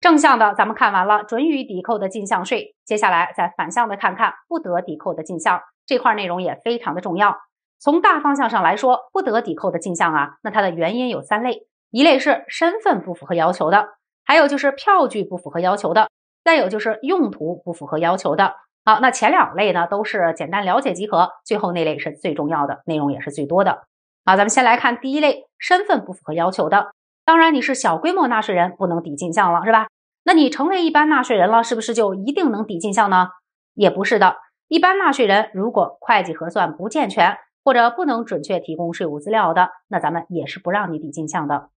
正向的咱们看完了准予抵扣的进项税，接下来再反向的看看不得抵扣的进项，这块内容也非常的重要。从大方向上来说，不得抵扣的进项啊，那它的原因有三类，一类是身份不符合要求的，还有就是票据不符合要求的，再有就是用途不符合要求的。好，那前两类呢都是简单了解即可，最后那类是最重要的，内容也是最多的。好，咱们先来看第一类，身份不符合要求的。当然，你是小规模纳税人，不能抵进项了，是吧？那你成为一般纳税人了，是不是就一定能抵进项呢？也不是的。一般纳税人如果会计核算不健全，或者不能准确提供税务资料的，那咱们也是不让你抵进项的。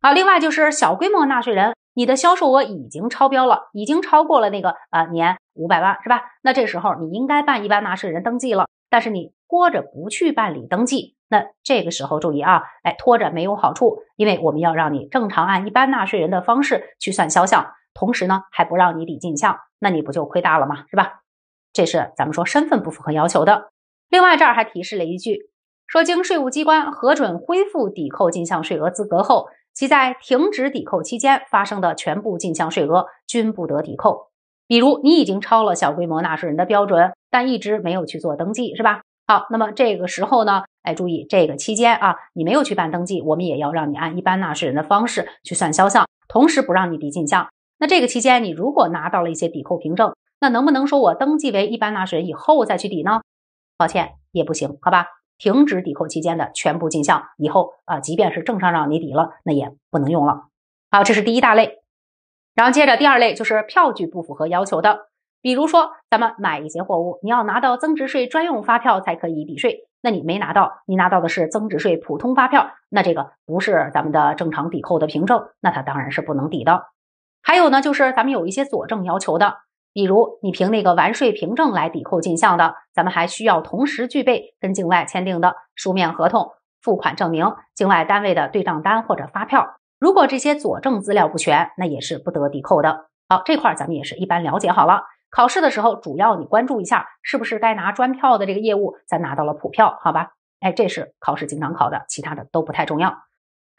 啊，另外就是小规模纳税人，你的销售额已经超标了，已经超过了那个呃年五百万，是吧？那这时候你应该办一般纳税人登记了，但是你拖着不去办理登记。那这个时候注意啊，哎，拖着没有好处，因为我们要让你正常按一般纳税人的方式去算销项，同时呢还不让你抵进项，那你不就亏大了吗？是吧？这是咱们说身份不符合要求的。另外这儿还提示了一句，说经税务机关核准恢复抵扣进项税额资格后，其在停止抵扣期间发生的全部进项税额均不得抵扣。比如你已经超了小规模纳税人的标准，但一直没有去做登记，是吧？好，那么这个时候呢？哎，注意这个期间啊，你没有去办登记，我们也要让你按一般纳税人的方式去算销项，同时不让你抵进项。那这个期间你如果拿到了一些抵扣凭证，那能不能说我登记为一般纳税人以后再去抵呢？抱歉，也不行，好吧？停止抵扣期间的全部进项，以后啊，即便是正常让你抵了，那也不能用了。好，这是第一大类。然后接着第二类就是票据不符合要求的。比如说，咱们买一些货物，你要拿到增值税专用发票才可以抵税。那你没拿到，你拿到的是增值税普通发票，那这个不是咱们的正常抵扣的凭证，那它当然是不能抵的。还有呢，就是咱们有一些佐证要求的，比如你凭那个完税凭证来抵扣进项的，咱们还需要同时具备跟境外签订的书面合同、付款证明、境外单位的对账单或者发票。如果这些佐证资料不全，那也是不得抵扣的。好，这块咱们也是一般了解好了。考试的时候，主要你关注一下，是不是该拿专票的这个业务，咱拿到了普票，好吧？哎，这是考试经常考的，其他的都不太重要。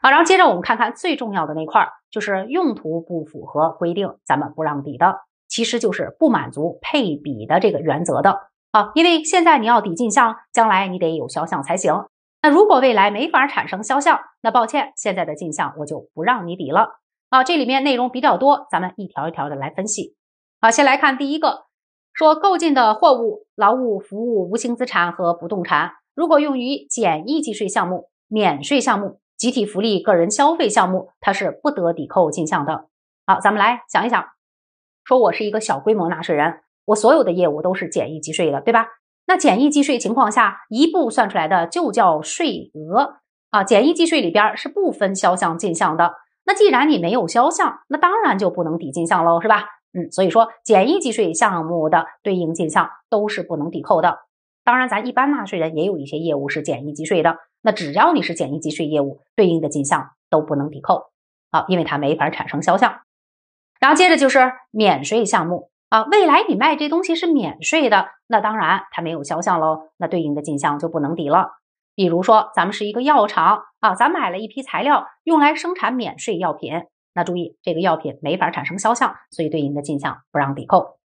好，然后接着我们看看最重要的那块儿，就是用途不符合规定，咱们不让抵的，其实就是不满足配比的这个原则的。啊，因为现在你要抵进项，将来你得有销项才行。那如果未来没法产生销项，那抱歉，现在的进项我就不让你抵了。啊，这里面内容比较多，咱们一条一条的来分析。好，先来看第一个，说购进的货物、劳务服务、无形资产和不动产，如果用于简易计税项目、免税项目、集体福利、个人消费项目，它是不得抵扣进项的。好，咱们来想一想，说我是一个小规模纳税人，我所有的业务都是简易计税的，对吧？那简易计税情况下，一步算出来的就叫税额啊。简易计税里边是不分销项、进项的。那既然你没有销项，那当然就不能抵进项喽，是吧？嗯，所以说简易计税项目的对应进项都是不能抵扣的。当然，咱一般纳税人也有一些业务是简易计税的，那只要你是简易计税业务，对应的进项都不能抵扣，好，因为它没法产生销项。然后接着就是免税项目啊，未来你卖这东西是免税的，那当然它没有销项喽，那对应的进项就不能抵了。比如说咱们是一个药厂啊，咱买了一批材料用来生产免税药品。那注意，这个药品没法产生销项，所以对应的进项不让抵扣。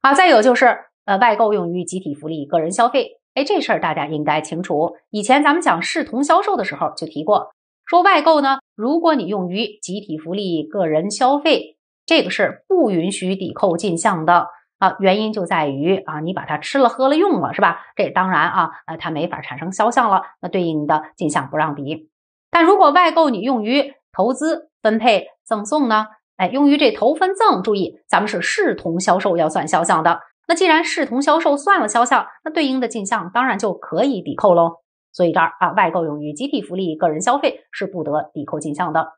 啊，再有就是，呃，外购用于集体福利、个人消费，哎，这事儿大家应该清楚。以前咱们讲视同销售的时候就提过，说外购呢，如果你用于集体福利、个人消费，这个是不允许抵扣进项的。啊，原因就在于啊，你把它吃了、喝了、用了，是吧？这当然啊，呃，它没法产生销项了，那对应的进项不让抵。但如果外购你用于投资分配，赠送呢？哎，用于这头分赠，注意，咱们是视同销售，要算销项的。那既然视同销售算了销项，那对应的进项当然就可以抵扣喽。所以这儿啊，外购用于集体福利、个人消费是不得抵扣进项的。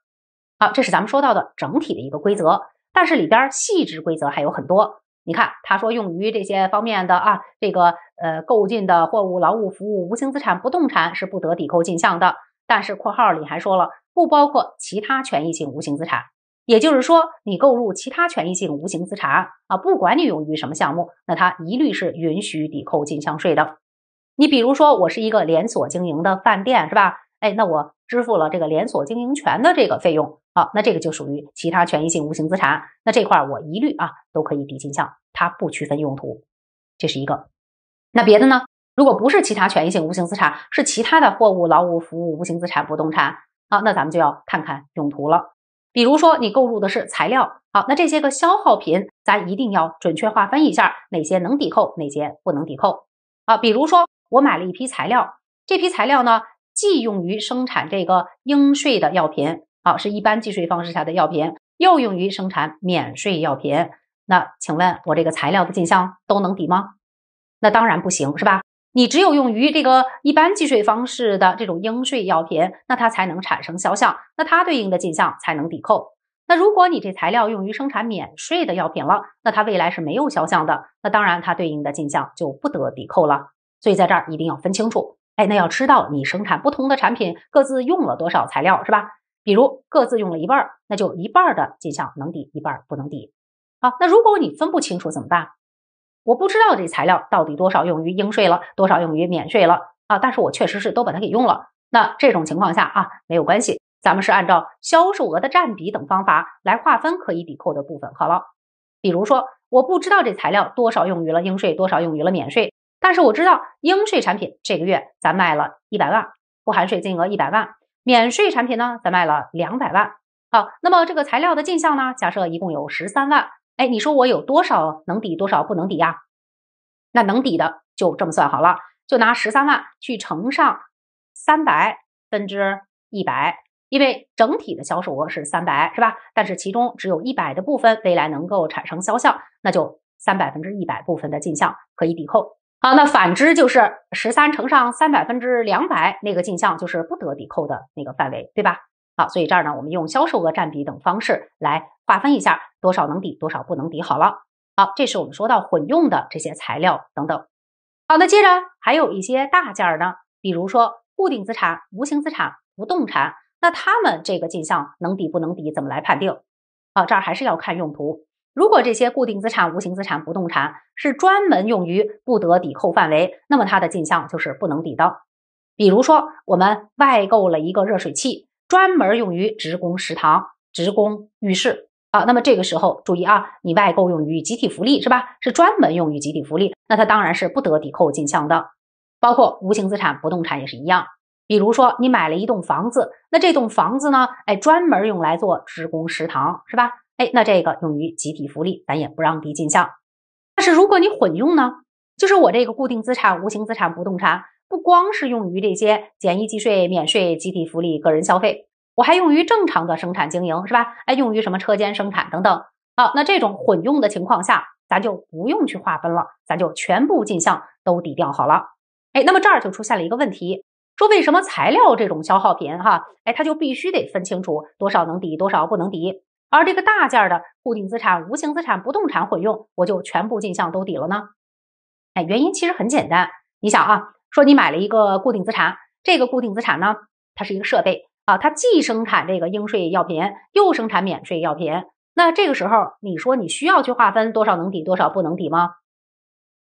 好，这是咱们说到的整体的一个规则，但是里边细致规则还有很多。你看，他说用于这些方面的啊，这个呃，购进的货物、劳务、服务、无形资产、不动产是不得抵扣进项的，但是括号里还说了。不包括其他权益性无形资产，也就是说，你购入其他权益性无形资产啊，不管你用于什么项目，那它一律是允许抵扣进项税的。你比如说，我是一个连锁经营的饭店，是吧？哎，那我支付了这个连锁经营权的这个费用，好，那这个就属于其他权益性无形资产，那这块儿我一律啊都可以抵进项，它不区分用途，这是一个。那别的呢？如果不是其他权益性无形资产，是其他的货物、劳务、服务无形资产、不动产。好，那咱们就要看看用途了。比如说，你购入的是材料，好，那这些个消耗品，咱一定要准确划分一下，哪些能抵扣，哪些不能抵扣啊？比如说，我买了一批材料，这批材料呢，既用于生产这个应税的药品，好，是一般计税方式下的药品，又用于生产免税药品。那请问，我这个材料的进项都能抵吗？那当然不行，是吧？你只有用于这个一般计税方式的这种应税药品，那它才能产生销项，那它对应的进项才能抵扣。那如果你这材料用于生产免税的药品了，那它未来是没有销项的，那当然它对应的进项就不得抵扣了。所以在这儿一定要分清楚，哎，那要知道你生产不同的产品各自用了多少材料是吧？比如各自用了一半那就一半的进项能抵，一半不能抵。好，那如果你分不清楚怎么办？我不知道这材料到底多少用于应税了，多少用于免税了啊？但是我确实是都把它给用了。那这种情况下啊，没有关系，咱们是按照销售额的占比等方法来划分可以抵扣的部分。好了，比如说我不知道这材料多少用于了应税，多少用于了免税，但是我知道应税产品这个月咱卖了一百万，不含税金额一百万，免税产品呢咱卖了两百万。好，那么这个材料的进项呢，假设一共有十三万。哎，你说我有多少能抵多少不能抵呀？那能抵的就这么算好了，就拿十三万去乘上三百分之一百，因为整体的销售额是三百，是吧？但是其中只有一百的部分未来能够产生销项，那就三百分之一百部分的进项可以抵扣。好，那反之就是十三乘上三百分之两百，那个进项就是不得抵扣的那个范围，对吧？好，所以这儿呢，我们用销售额占比等方式来划分一下，多少能抵，多少不能抵。好了，好，这是我们说到混用的这些材料等等。好，那接着还有一些大件儿呢，比如说固定资产、无形资产、不动产，那它们这个进项能抵不能抵，怎么来判定？好，这儿还是要看用途。如果这些固定资产、无形资产、不动产是专门用于不得抵扣范围，那么它的进项就是不能抵的。比如说，我们外购了一个热水器。专门用于职工食堂、职工浴室啊，那么这个时候注意啊，你外购用于集体福利是吧？是专门用于集体福利，那它当然是不得抵扣进项的。包括无形资产、不动产也是一样。比如说你买了一栋房子，那这栋房子呢，哎，专门用来做职工食堂是吧？哎，那这个用于集体福利，咱也不让抵进项。但是如果你混用呢，就是我这个固定资产、无形资产、不动产。不光是用于这些简易计税、免税、集体福利、个人消费，我还用于正常的生产经营，是吧？哎，用于什么车间生产等等。好，那这种混用的情况下，咱就不用去划分了，咱就全部进项都抵掉好了。哎，那么这儿就出现了一个问题，说为什么材料这种消耗品哈，哎，它就必须得分清楚多少能抵多少不能抵，而这个大件的固定资产、无形资产、不动产混用，我就全部进项都抵了呢？哎，原因其实很简单，你想啊。说你买了一个固定资产，这个固定资产呢，它是一个设备啊，它既生产这个应税药品，又生产免税药品。那这个时候，你说你需要去划分多少能抵多少不能抵吗？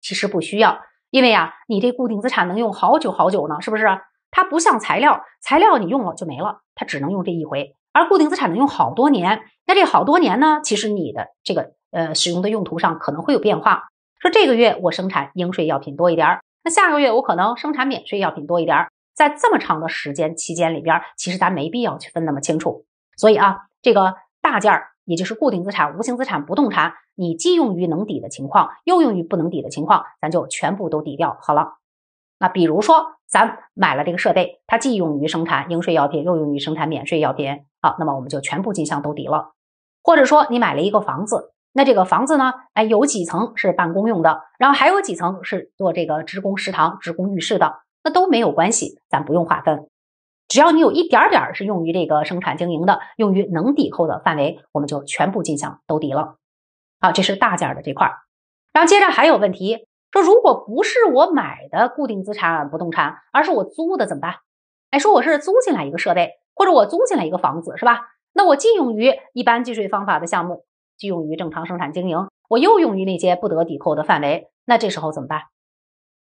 其实不需要，因为呀，你这固定资产能用好久好久呢，是不是？它不像材料，材料你用了就没了，它只能用这一回。而固定资产能用好多年，那这好多年呢，其实你的这个呃使用的用途上可能会有变化。说这个月我生产应税药品多一点儿。那下个月我可能生产免税药品多一点儿，在这么长的时间期间里边，其实咱没必要去分那么清楚。所以啊，这个大件儿，也就是固定资产、无形资产、不动产，你既用于能抵的情况，又用于不能抵的情况，咱就全部都抵掉好了。那比如说，咱买了这个设备，它既用于生产应税药品，又用于生产免税药品，好，那么我们就全部进项都抵了。或者说，你买了一个房子。那这个房子呢？哎，有几层是办公用的，然后还有几层是做这个职工食堂、职工浴室的，那都没有关系，咱不用划分。只要你有一点点是用于这个生产经营的，用于能抵扣的范围，我们就全部进项都抵了。啊，这是大件的这块然后接着还有问题，说如果不是我买的固定资产不动产，而是我租的怎么办？哎，说我是租进来一个设备，或者我租进来一个房子是吧？那我禁用于一般计税方法的项目。用于正常生产经营，我又用于那些不得抵扣的范围，那这时候怎么办？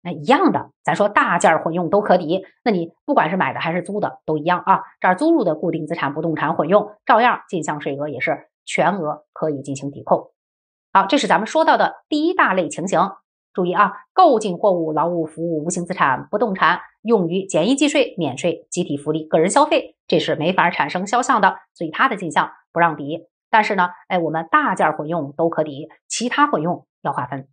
那一样的，咱说大件混用都可抵，那你不管是买的还是租的都一样啊。这儿租入的固定资产、不动产混用，照样进项税额也是全额可以进行抵扣。好，这是咱们说到的第一大类情形。注意啊，购进货物、劳务服务、无形资产、不动产用于简易计税、免税、集体福利、个人消费，这是没法产生销项的，所以它的进项不让抵。但是呢，哎，我们大件混用都可以，其他混用要划分。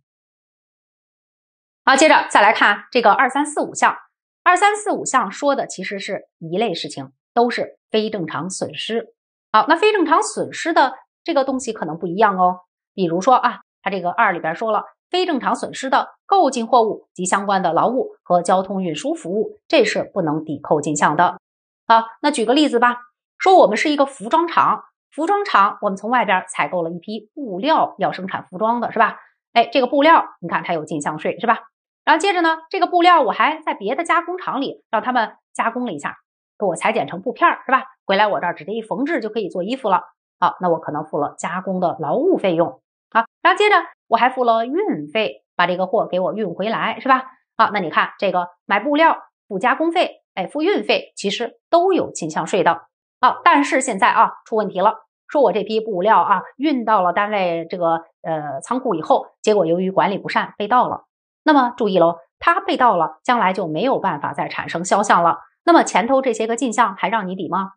好，接着再来看这个二三四五项，二三四五项说的其实是一类事情，都是非正常损失。好，那非正常损失的这个东西可能不一样哦。比如说啊，它这个二里边说了，非正常损失的购进货物及相关的劳务和交通运输服务，这是不能抵扣进项的。好，那举个例子吧，说我们是一个服装厂。服装厂，我们从外边采购了一批布料，要生产服装的是吧？哎，这个布料，你看它有进项税是吧？然后接着呢，这个布料我还在别的加工厂里让他们加工了一下，给我裁剪成布片是吧？回来我这儿直接一缝制就可以做衣服了。好，那我可能付了加工的劳务费用。好，然后接着我还付了运费，把这个货给我运回来是吧？好，那你看这个买布料、付加工费、哎付运费，其实都有进项税的。好，但是现在啊出问题了，说我这批布料啊运到了单位这个呃仓库以后，结果由于管理不善被盗了。那么注意喽，它被盗了，将来就没有办法再产生销项了。那么前头这些个进项还让你抵吗？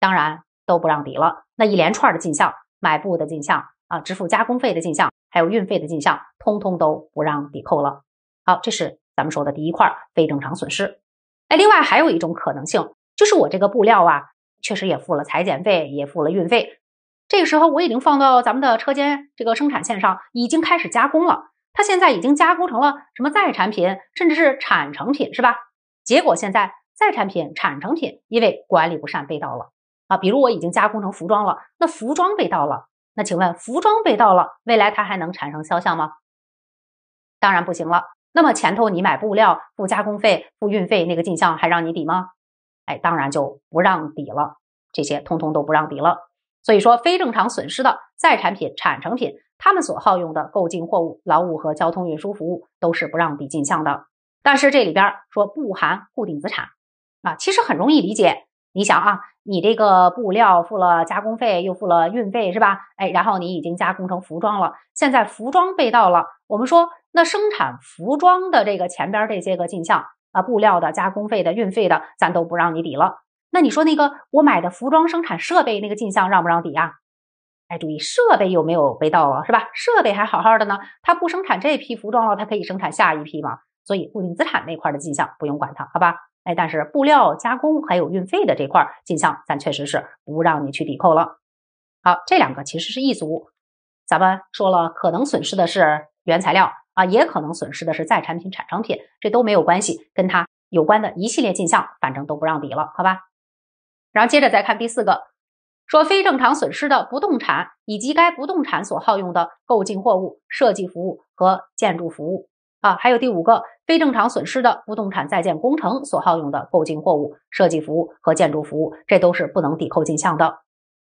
当然都不让抵了。那一连串的进项，买布的进项啊，支付加工费的进项，还有运费的进项，通通都不让抵扣了。好，这是咱们说的第一块非正常损失。哎，另外还有一种可能性，就是我这个布料啊。确实也付了裁剪费，也付了运费。这个时候我已经放到咱们的车间这个生产线上，已经开始加工了。它现在已经加工成了什么再产品，甚至是产成品，是吧？结果现在再产品、产成品因为管理不善被盗了啊！比如我已经加工成服装了，那服装被盗了，那请问服装被盗了，未来它还能产生销项吗？当然不行了。那么前头你买布料、付加工费、付运费那个进项还让你抵吗？哎，当然就不让抵了，这些通通都不让抵了。所以说，非正常损失的在产品、产成品，他们所耗用的购进货物、劳务和交通运输服务都是不让抵进项的。但是这里边说不含固定资产啊，其实很容易理解。你想啊，你这个布料付了加工费，又付了运费，是吧？哎，然后你已经加工成服装了，现在服装被盗了。我们说，那生产服装的这个前边这些个进项。啊，布料的加工费的运费的，咱都不让你抵了。那你说那个我买的服装生产设备那个进项让不让抵啊？哎，注意设备有没有被盗了是吧？设备还好好的呢，它不生产这批服装了，它可以生产下一批嘛。所以固定资产那块的进项不用管它，好吧？哎，但是布料加工还有运费的这块进项，咱确实是不让你去抵扣了。好，这两个其实是一组，咱们说了可能损失的是原材料。啊，也可能损失的是在产品、产成品，这都没有关系，跟它有关的一系列进项，反正都不让抵了，好吧？然后接着再看第四个，说非正常损失的不动产以及该不动产所耗用的购进货物、设计服务和建筑服务啊，还有第五个，非正常损失的不动产在建工程所耗用的购进货物、设计服务和建筑服务，这都是不能抵扣进项的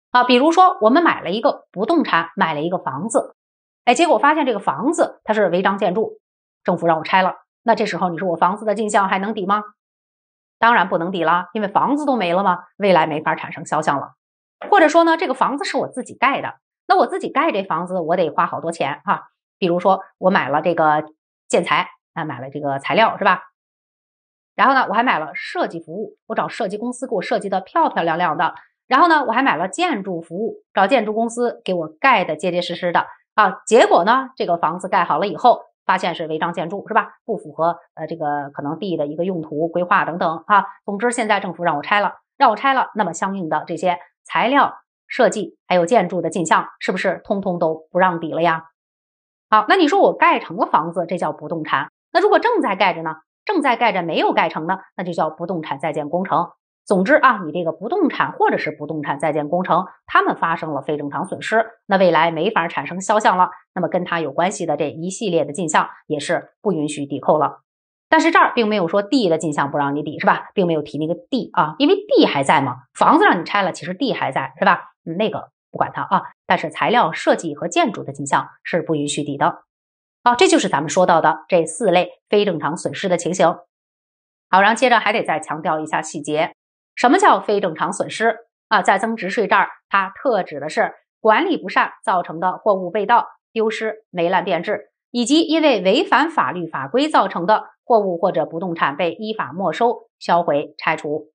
啊。比如说，我们买了一个不动产，买了一个房子。哎，结果发现这个房子它是违章建筑，政府让我拆了。那这时候你说我房子的进项还能抵吗？当然不能抵了，因为房子都没了嘛，未来没法产生销项了。或者说呢，这个房子是我自己盖的，那我自己盖这房子我得花好多钱啊。比如说我买了这个建材啊，买了这个材料是吧？然后呢，我还买了设计服务，我找设计公司给我设计的漂漂亮亮的。然后呢，我还买了建筑服务，找建筑公司给我盖的结结实实的。啊，结果呢？这个房子盖好了以后，发现是违章建筑，是吧？不符合呃这个可能地的一个用途规划等等啊。总之，现在政府让我拆了，让我拆了，那么相应的这些材料、设计还有建筑的进项，是不是通通都不让抵了呀？好，那你说我盖成了房子，这叫不动产；那如果正在盖着呢，正在盖着没有盖成呢，那就叫不动产在建工程。总之啊，你这个不动产或者是不动产在建工程，他们发生了非正常损失，那未来没法产生销项了，那么跟它有关系的这一系列的进项也是不允许抵扣了。但是这儿并没有说地的进项不让你抵是吧？并没有提那个地啊，因为地还在嘛，房子让你拆了，其实地还在是吧？那个不管它啊，但是材料、设计和建筑的进项是不允许抵的。好，这就是咱们说到的这四类非正常损失的情形。好，然后接着还得再强调一下细节。什么叫非正常损失啊？在增值税这儿，它特指的是管理不善造成的货物被盗、丢失、霉烂变质，以及因为违反法律法规造成的货物或者不动产被依法没收、销毁、拆除。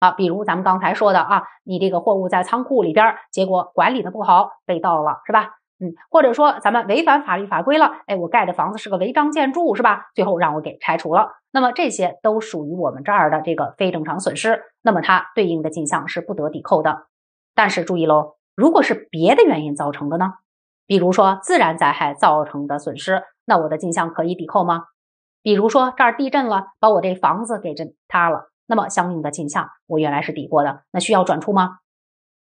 啊，比如咱们刚才说的啊，你这个货物在仓库里边，结果管理的不好被盗了，是吧？嗯，或者说咱们违反法律法规了，哎，我盖的房子是个违章建筑是吧？最后让我给拆除了。那么这些都属于我们这儿的这个非正常损失，那么它对应的进项是不得抵扣的。但是注意喽，如果是别的原因造成的呢？比如说自然灾害造成的损失，那我的进项可以抵扣吗？比如说这儿地震了，把我这房子给震塌了，那么相应的进项我原来是抵过的，那需要转出吗？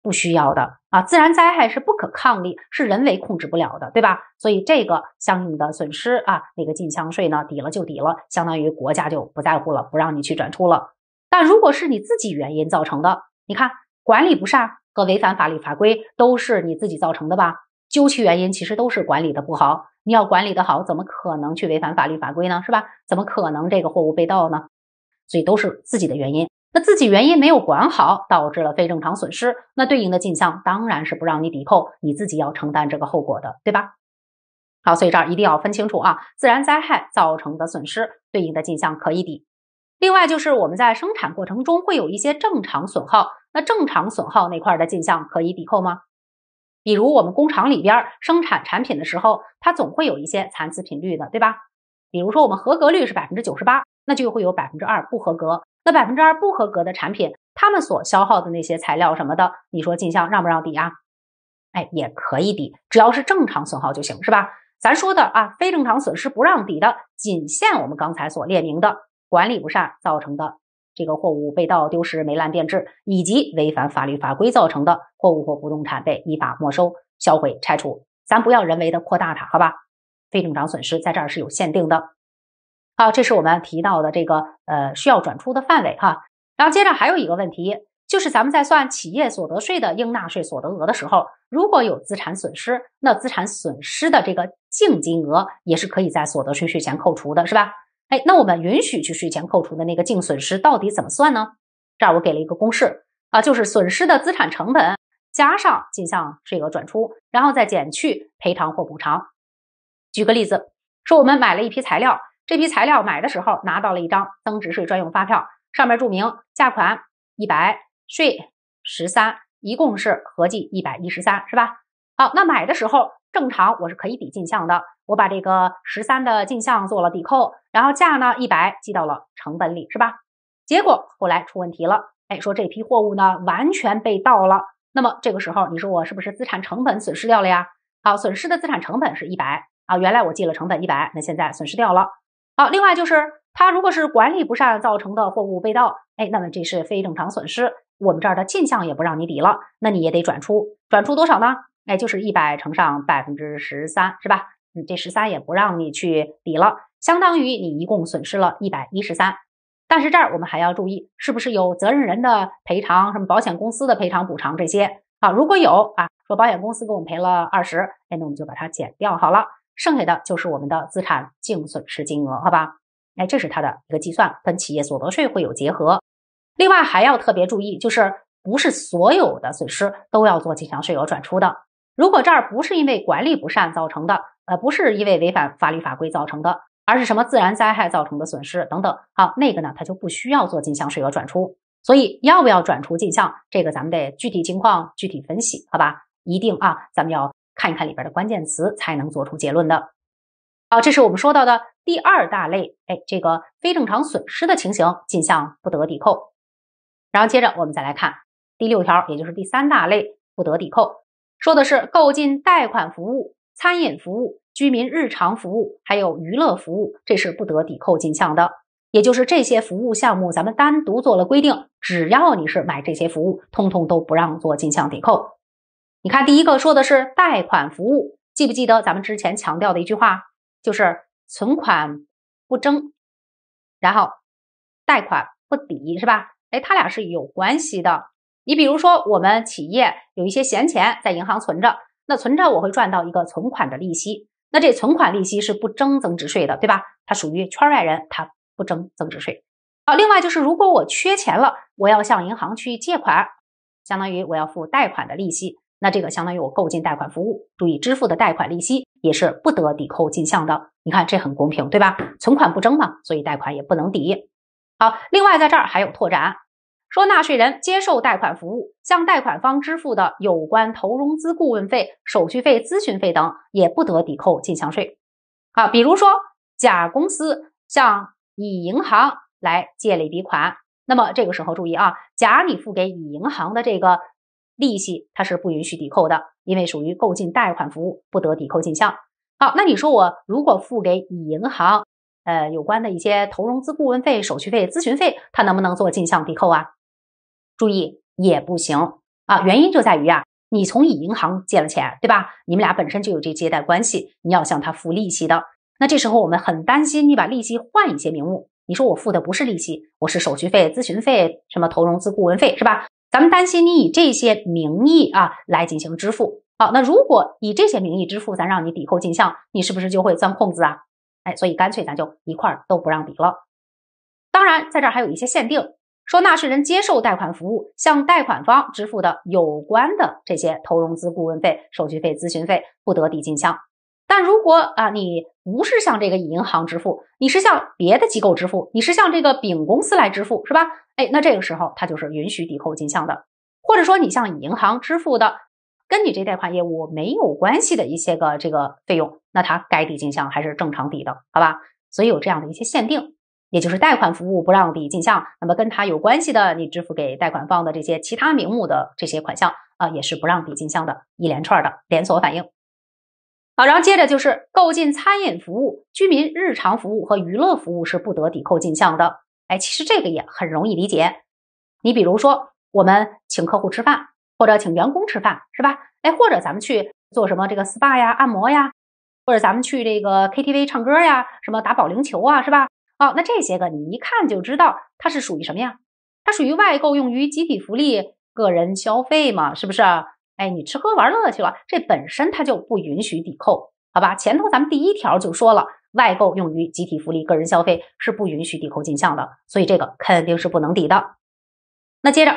不需要的啊，自然灾害是不可抗力，是人为控制不了的，对吧？所以这个相应的损失啊，那个进项税呢，抵了就抵了，相当于国家就不在乎了，不让你去转出了。但如果是你自己原因造成的，你看管理不善和违反法律法规都是你自己造成的吧？究其原因，其实都是管理的不好。你要管理的好，怎么可能去违反法律法规呢？是吧？怎么可能这个货物被盗呢？所以都是自己的原因。自己原因没有管好，导致了非正常损失，那对应的进项当然是不让你抵扣，你自己要承担这个后果的，对吧？好，所以这儿一定要分清楚啊，自然灾害造成的损失对应的进项可以抵。另外就是我们在生产过程中会有一些正常损耗，那正常损耗那块的进项可以抵扣吗？比如我们工厂里边生产产品的时候，它总会有一些残次品率的，对吧？比如说我们合格率是百分之九十八，那就会有百分之二不合格。那百分之二不合格的产品，他们所消耗的那些材料什么的，你说进项让不让抵啊？哎，也可以抵，只要是正常损耗就行，是吧？咱说的啊，非正常损失不让抵的，仅限我们刚才所列明的管理不善造成的这个货物被盗、丢失、霉烂变质，以及违反法律法规造成的货物或不动产被依法没收、销毁、拆除。咱不要人为的扩大它，好吧？非正常损失在这儿是有限定的。好，这是我们提到的这个呃需要转出的范围哈。然后接着还有一个问题，就是咱们在算企业所得税的应纳税所得额的时候，如果有资产损失，那资产损失的这个净金额也是可以在所得税税前扣除的，是吧？哎，那我们允许去税前扣除的那个净损失到底怎么算呢？这儿我给了一个公式啊，就是损失的资产成本加上进项税额转出，然后再减去赔偿或补偿。举个例子，说我们买了一批材料。这批材料买的时候拿到了一张增值税专用发票，上面注明价款一百，税十三，一共是合计一百一十三，是吧？好，那买的时候正常我是可以抵进项的，我把这个十三的进项做了抵扣，然后价呢一百记到了成本里，是吧？结果后来出问题了，哎，说这批货物呢完全被盗了。那么这个时候你说我是不是资产成本损失掉了呀？好，损失的资产成本是一百啊，原来我记了成本一百，那现在损失掉了。好，另外就是，他如果是管理不善造成的货物被盗，哎，那么这是非正常损失，我们这儿的进项也不让你抵了，那你也得转出，转出多少呢？哎，就是一百乘上百分之十三，是吧？你这十三也不让你去抵了，相当于你一共损失了一百一十三。但是这儿我们还要注意，是不是有责任人的赔偿，什么保险公司的赔偿补偿这些？好，如果有啊，说保险公司给我们赔了二十，哎，那我们就把它减掉好了。剩下的就是我们的资产净损失金额，好吧？哎，这是它的一个计算，跟企业所得税会有结合。另外还要特别注意，就是不是所有的损失都要做进项税额转出的。如果这儿不是因为管理不善造成的，呃，不是因为违反法律法规造成的，而是什么自然灾害造成的损失等等，好，那个呢，它就不需要做进项税额转出。所以要不要转出进项，这个咱们得具体情况具体分析，好吧？一定啊，咱们要。看一看里边的关键词，才能做出结论的。好，这是我们说到的第二大类，哎，这个非正常损失的情形进项不得抵扣。然后接着我们再来看第六条，也就是第三大类不得抵扣，说的是购进贷款服务、餐饮服务、居民日常服务还有娱乐服务，这是不得抵扣进项的。也就是这些服务项目，咱们单独做了规定，只要你是买这些服务，通通都不让做进项抵扣。你看，第一个说的是贷款服务，记不记得咱们之前强调的一句话？就是存款不征，然后贷款不抵，是吧？哎，它俩是有关系的。你比如说，我们企业有一些闲钱在银行存着，那存着我会赚到一个存款的利息，那这存款利息是不征增值税的，对吧？它属于圈外人，它不征增值税。好，另外就是如果我缺钱了，我要向银行去借款，相当于我要付贷款的利息。那这个相当于我购进贷款服务，注意支付的贷款利息也是不得抵扣进项的。你看这很公平，对吧？存款不征嘛，所以贷款也不能抵。好，另外在这儿还有拓展，说纳税人接受贷款服务，向贷款方支付的有关投融资顾问费、手续费、咨询费等，也不得抵扣进项税。啊，比如说甲公司向乙银行来借了一笔款，那么这个时候注意啊，甲你付给乙银行的这个。利息它是不允许抵扣的，因为属于购进贷款服务，不得抵扣进项。好，那你说我如果付给乙银行，呃，有关的一些投融资顾问费、手续费、咨询费，它能不能做进项抵扣啊？注意，也不行啊。原因就在于啊，你从乙银行借了钱，对吧？你们俩本身就有这借贷关系，你要向他付利息的。那这时候我们很担心，你把利息换一些名目，你说我付的不是利息，我是手续费、咨询费、什么投融资顾问费，是吧？咱们担心你以这些名义啊来进行支付，好，那如果以这些名义支付，咱让你抵扣进项，你是不是就会钻空子啊？哎，所以干脆咱就一块都不让抵了。当然，在这儿还有一些限定，说纳税人接受贷款服务，向贷款方支付的有关的这些投融资顾问费、手续费、咨询费，不得抵进项。但如果啊，你不是向这个银行支付，你是向别的机构支付，你是向这个丙公司来支付，是吧？哎，那这个时候它就是允许抵扣进项的。或者说你向银行支付的，跟你这贷款业务没有关系的一些个这个费用，那它该抵进项还是正常抵的，好吧？所以有这样的一些限定，也就是贷款服务不让抵进项，那么跟它有关系的，你支付给贷款方的这些其他名目的这些款项啊，也是不让抵进项的一连串的连锁反应。好，然后接着就是购进餐饮服务、居民日常服务和娱乐服务是不得抵扣进项的。哎，其实这个也很容易理解。你比如说，我们请客户吃饭，或者请员工吃饭，是吧？哎，或者咱们去做什么这个 SPA 呀、按摩呀，或者咱们去这个 KTV 唱歌呀、什么打保龄球啊，是吧？哦，那这些个你一看就知道它是属于什么呀？它属于外购用于集体福利、个人消费嘛，是不是？哎，你吃喝玩乐去了，这本身它就不允许抵扣，好吧？前头咱们第一条就说了，外购用于集体福利、个人消费是不允许抵扣进项的，所以这个肯定是不能抵的。那接着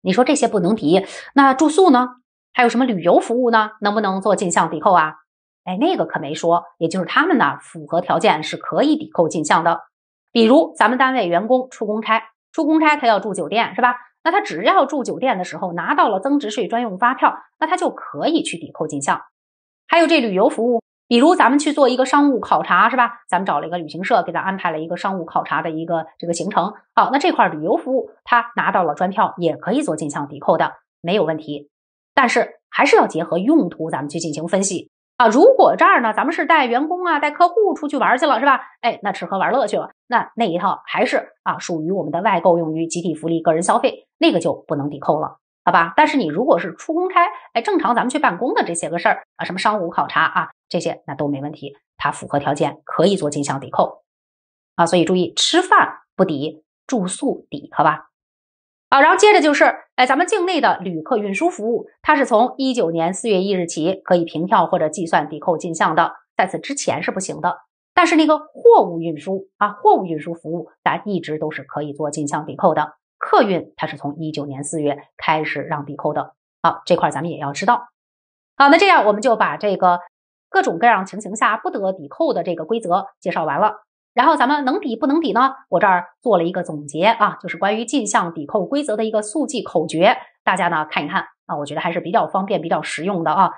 你说这些不能抵，那住宿呢？还有什么旅游服务呢？能不能做进项抵扣啊？哎，那个可没说，也就是他们呢符合条件是可以抵扣进项的。比如咱们单位员工出公差，出公差他要住酒店是吧？那他只要住酒店的时候拿到了增值税专用发票，那他就可以去抵扣进项。还有这旅游服务，比如咱们去做一个商务考察，是吧？咱们找了一个旅行社，给他安排了一个商务考察的一个这个行程。好，那这块旅游服务他拿到了专票，也可以做进项抵扣的，没有问题。但是还是要结合用途，咱们去进行分析。啊，如果这儿呢，咱们是带员工啊，带客户出去玩去了，是吧？哎，那吃喝玩乐去了，那那一套还是啊，属于我们的外购用于集体福利、个人消费，那个就不能抵扣了，好吧？但是你如果是出公差，哎，正常咱们去办公的这些个事儿啊，什么商务考察啊，这些那都没问题，它符合条件可以做进项抵扣。啊，所以注意吃饭不抵，住宿抵，好吧？好，然后接着就是，哎，咱们境内的旅客运输服务，它是从一九年四月一日起可以凭票或者计算抵扣进项的，在此之前是不行的。但是那个货物运输啊，货物运输服务咱一直都是可以做进项抵扣的。客运它是从一九年四月开始让抵扣的。好，这块咱们也要知道。好，那这样我们就把这个各种各样情形下不得抵扣的这个规则介绍完了。然后咱们能抵不能抵呢？我这儿做了一个总结啊，就是关于进项抵扣规则的一个速记口诀，大家呢看一看啊，我觉得还是比较方便、比较实用的啊。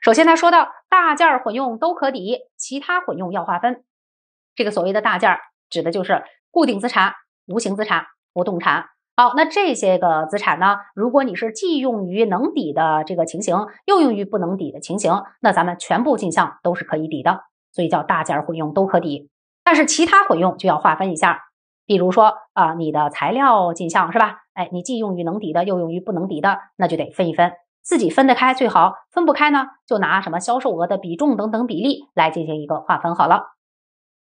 首先他说到大件混用都可抵，其他混用要划分。这个所谓的大件儿，指的就是固定资产、无形资产、不动产。好，那这些个资产呢，如果你是既用于能抵的这个情形，又用于不能抵的情形，那咱们全部进项都是可以抵的，所以叫大件混用都可抵。但是其他混用就要划分一下，比如说啊，你的材料进项是吧？哎，你既用于能抵的，又用于不能抵的，那就得分一分，自己分得开最好，分不开呢，就拿什么销售额的比重等等比例来进行一个划分。好了，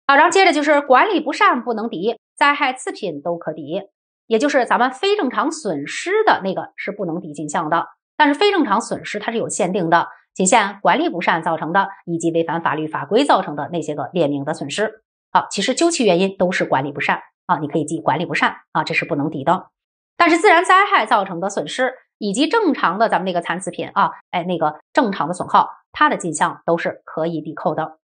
好，然后接着就是管理不善不能抵，灾害次品都可抵，也就是咱们非正常损失的那个是不能抵进项的。但是非正常损失它是有限定的，仅限管理不善造成的，以及违反法律法规造成的那些个列明的损失。好，其实究其原因都是管理不善啊，你可以记管理不善啊，这是不能抵的。但是自然灾害造成的损失以及正常的咱们那个残次品啊，哎，那个正常的损耗，它的进项都是可以抵扣的。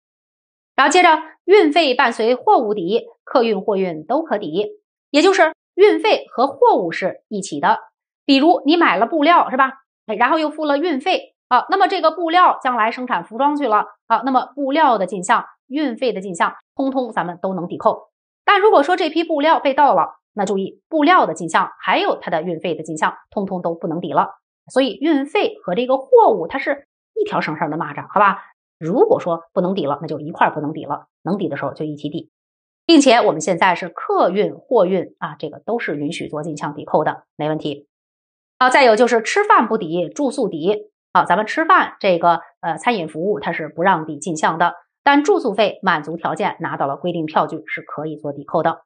然后接着，运费伴随货物抵，客运货运都可抵，也就是运费和货物是一起的。比如你买了布料是吧？哎，然后又付了运费啊，那么这个布料将来生产服装去了啊，那么布料的进项。运费的进项，通通咱们都能抵扣。但如果说这批布料被盗了，那注意，布料的进项还有它的运费的进项，通通都不能抵了。所以运费和这个货物，它是一条绳上的蚂蚱，好吧？如果说不能抵了，那就一块不能抵了。能抵的时候就一起抵，并且我们现在是客运、货运啊，这个都是允许做进项抵扣的，没问题。好，再有就是吃饭不抵，住宿抵。好，咱们吃饭这个呃餐饮服务，它是不让抵进项的。但住宿费满足条件拿到了规定票据是可以做抵扣的。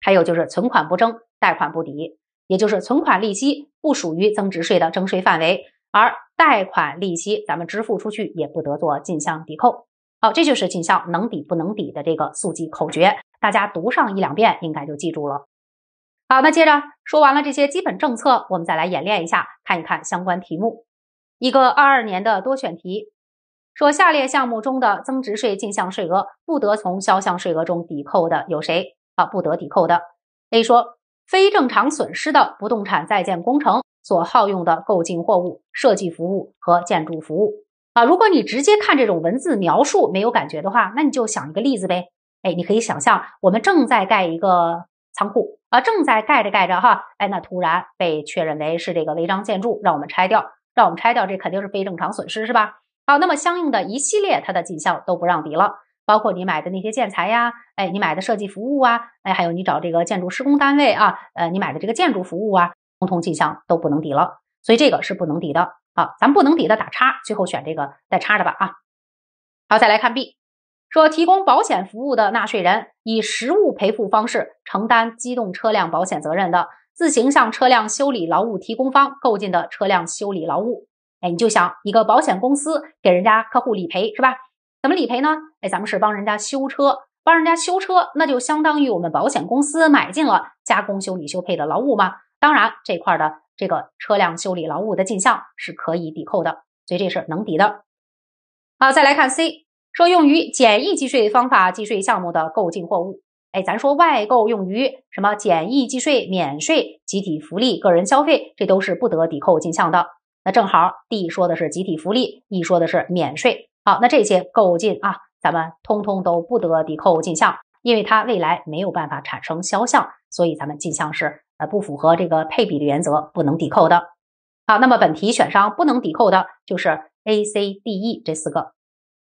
还有就是存款不征，贷款不抵，也就是存款利息不属于增值税的征税范围，而贷款利息咱们支付出去也不得做进项抵扣。好，这就是进项能抵不能抵的这个速记口诀，大家读上一两遍应该就记住了。好，那接着说完了这些基本政策，我们再来演练一下，看一看相关题目。一个二二年的多选题。说下列项目中的增值税进项税额不得从销项税额中抵扣的有谁啊？不得抵扣的，A 说非正常损失的不动产在建工程所耗用的购进货物、设计服务和建筑服务啊。如果你直接看这种文字描述没有感觉的话，那你就想一个例子呗。哎，你可以想象我们正在盖一个仓库啊，正在盖着盖着哈，哎，那突然被确认为是这个违章建筑，让我们拆掉，让我们拆掉，这肯定是非正常损失是吧？好，那么相应的一系列它的进项都不让抵了，包括你买的那些建材呀，哎，你买的设计服务啊，哎，还有你找这个建筑施工单位啊，呃，你买的这个建筑服务啊，通通进项都不能抵了。所以这个是不能抵的。好，咱不能抵的打叉，最后选这个带叉的吧。啊，好，再来看 B，说提供保险服务的纳税人以实物赔付方式承担机动车辆保险责任的，自行向车辆修理劳务提供方购进的车辆修理劳务。哎，你就想一个保险公司给人家客户理赔是吧？怎么理赔呢？哎，咱们是帮人家修车，帮人家修车，那就相当于我们保险公司买进了加工修理修配的劳务嘛。当然，这块的这个车辆修理劳务的进项是可以抵扣的，所以这是能抵的。好，再来看 C，说用于简易计税方法计税项目的购进货物，哎，咱说外购用于什么简易计税、免税、集体福利、个人消费，这都是不得抵扣进项的。那正好，D 说的是集体福利，E 说的是免税。好，那这些购进啊，咱们通通都不得抵扣进项，因为它未来没有办法产生销项，所以咱们进项是呃不符合这个配比的原则，不能抵扣的。好，那么本题选上不能抵扣的就是 A、C、D、E 这四个。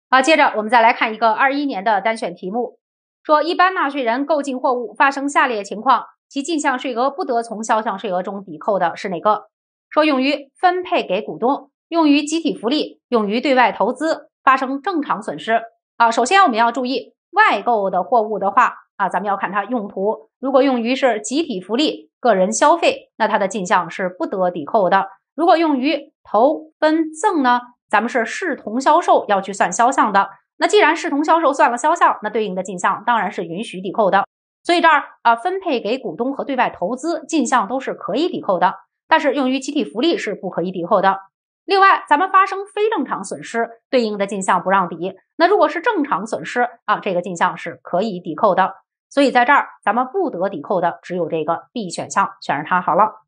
好，接着我们再来看一个二一年的单选题目，说一般纳税人购进货物发生下列情况，其进项税额不得从销项税额中抵扣的是哪个？说用于分配给股东，用于集体福利，用于对外投资，发生正常损失啊。首先我们要注意，外购的货物的话啊，咱们要看它用途。如果用于是集体福利、个人消费，那它的进项是不得抵扣的。如果用于投奔赠呢，咱们是视同销售，要去算销项的。那既然视同销售算了销项，那对应的进项当然是允许抵扣的。所以这儿啊，分配给股东和对外投资进项都是可以抵扣的。但是用于集体福利是不可以抵扣的。另外，咱们发生非正常损失对应的进项不让抵，那如果是正常损失啊，这个进项是可以抵扣的。所以在这儿，咱们不得抵扣的只有这个 B 选项，选上它好了。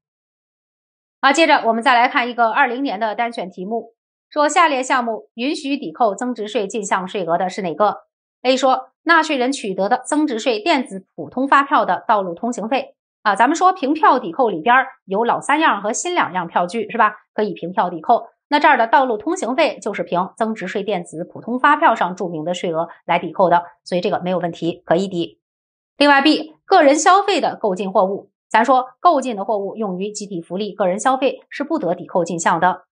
啊，接着我们再来看一个二零年的单选题目，说下列项目允许抵扣增值税进项税额的是哪个？A 说，纳税人取得的增值税电子普通发票的道路通行费。啊，咱们说凭票抵扣里边有老三样和新两样票据是吧？可以凭票抵扣。那这儿的道路通行费就是凭增值税电子普通发票上注明的税额来抵扣的，所以这个没有问题，可以抵。另外，B 个人消费的购进货物，咱说购进的货物用于集体福利、个人消费是不得抵扣进项的。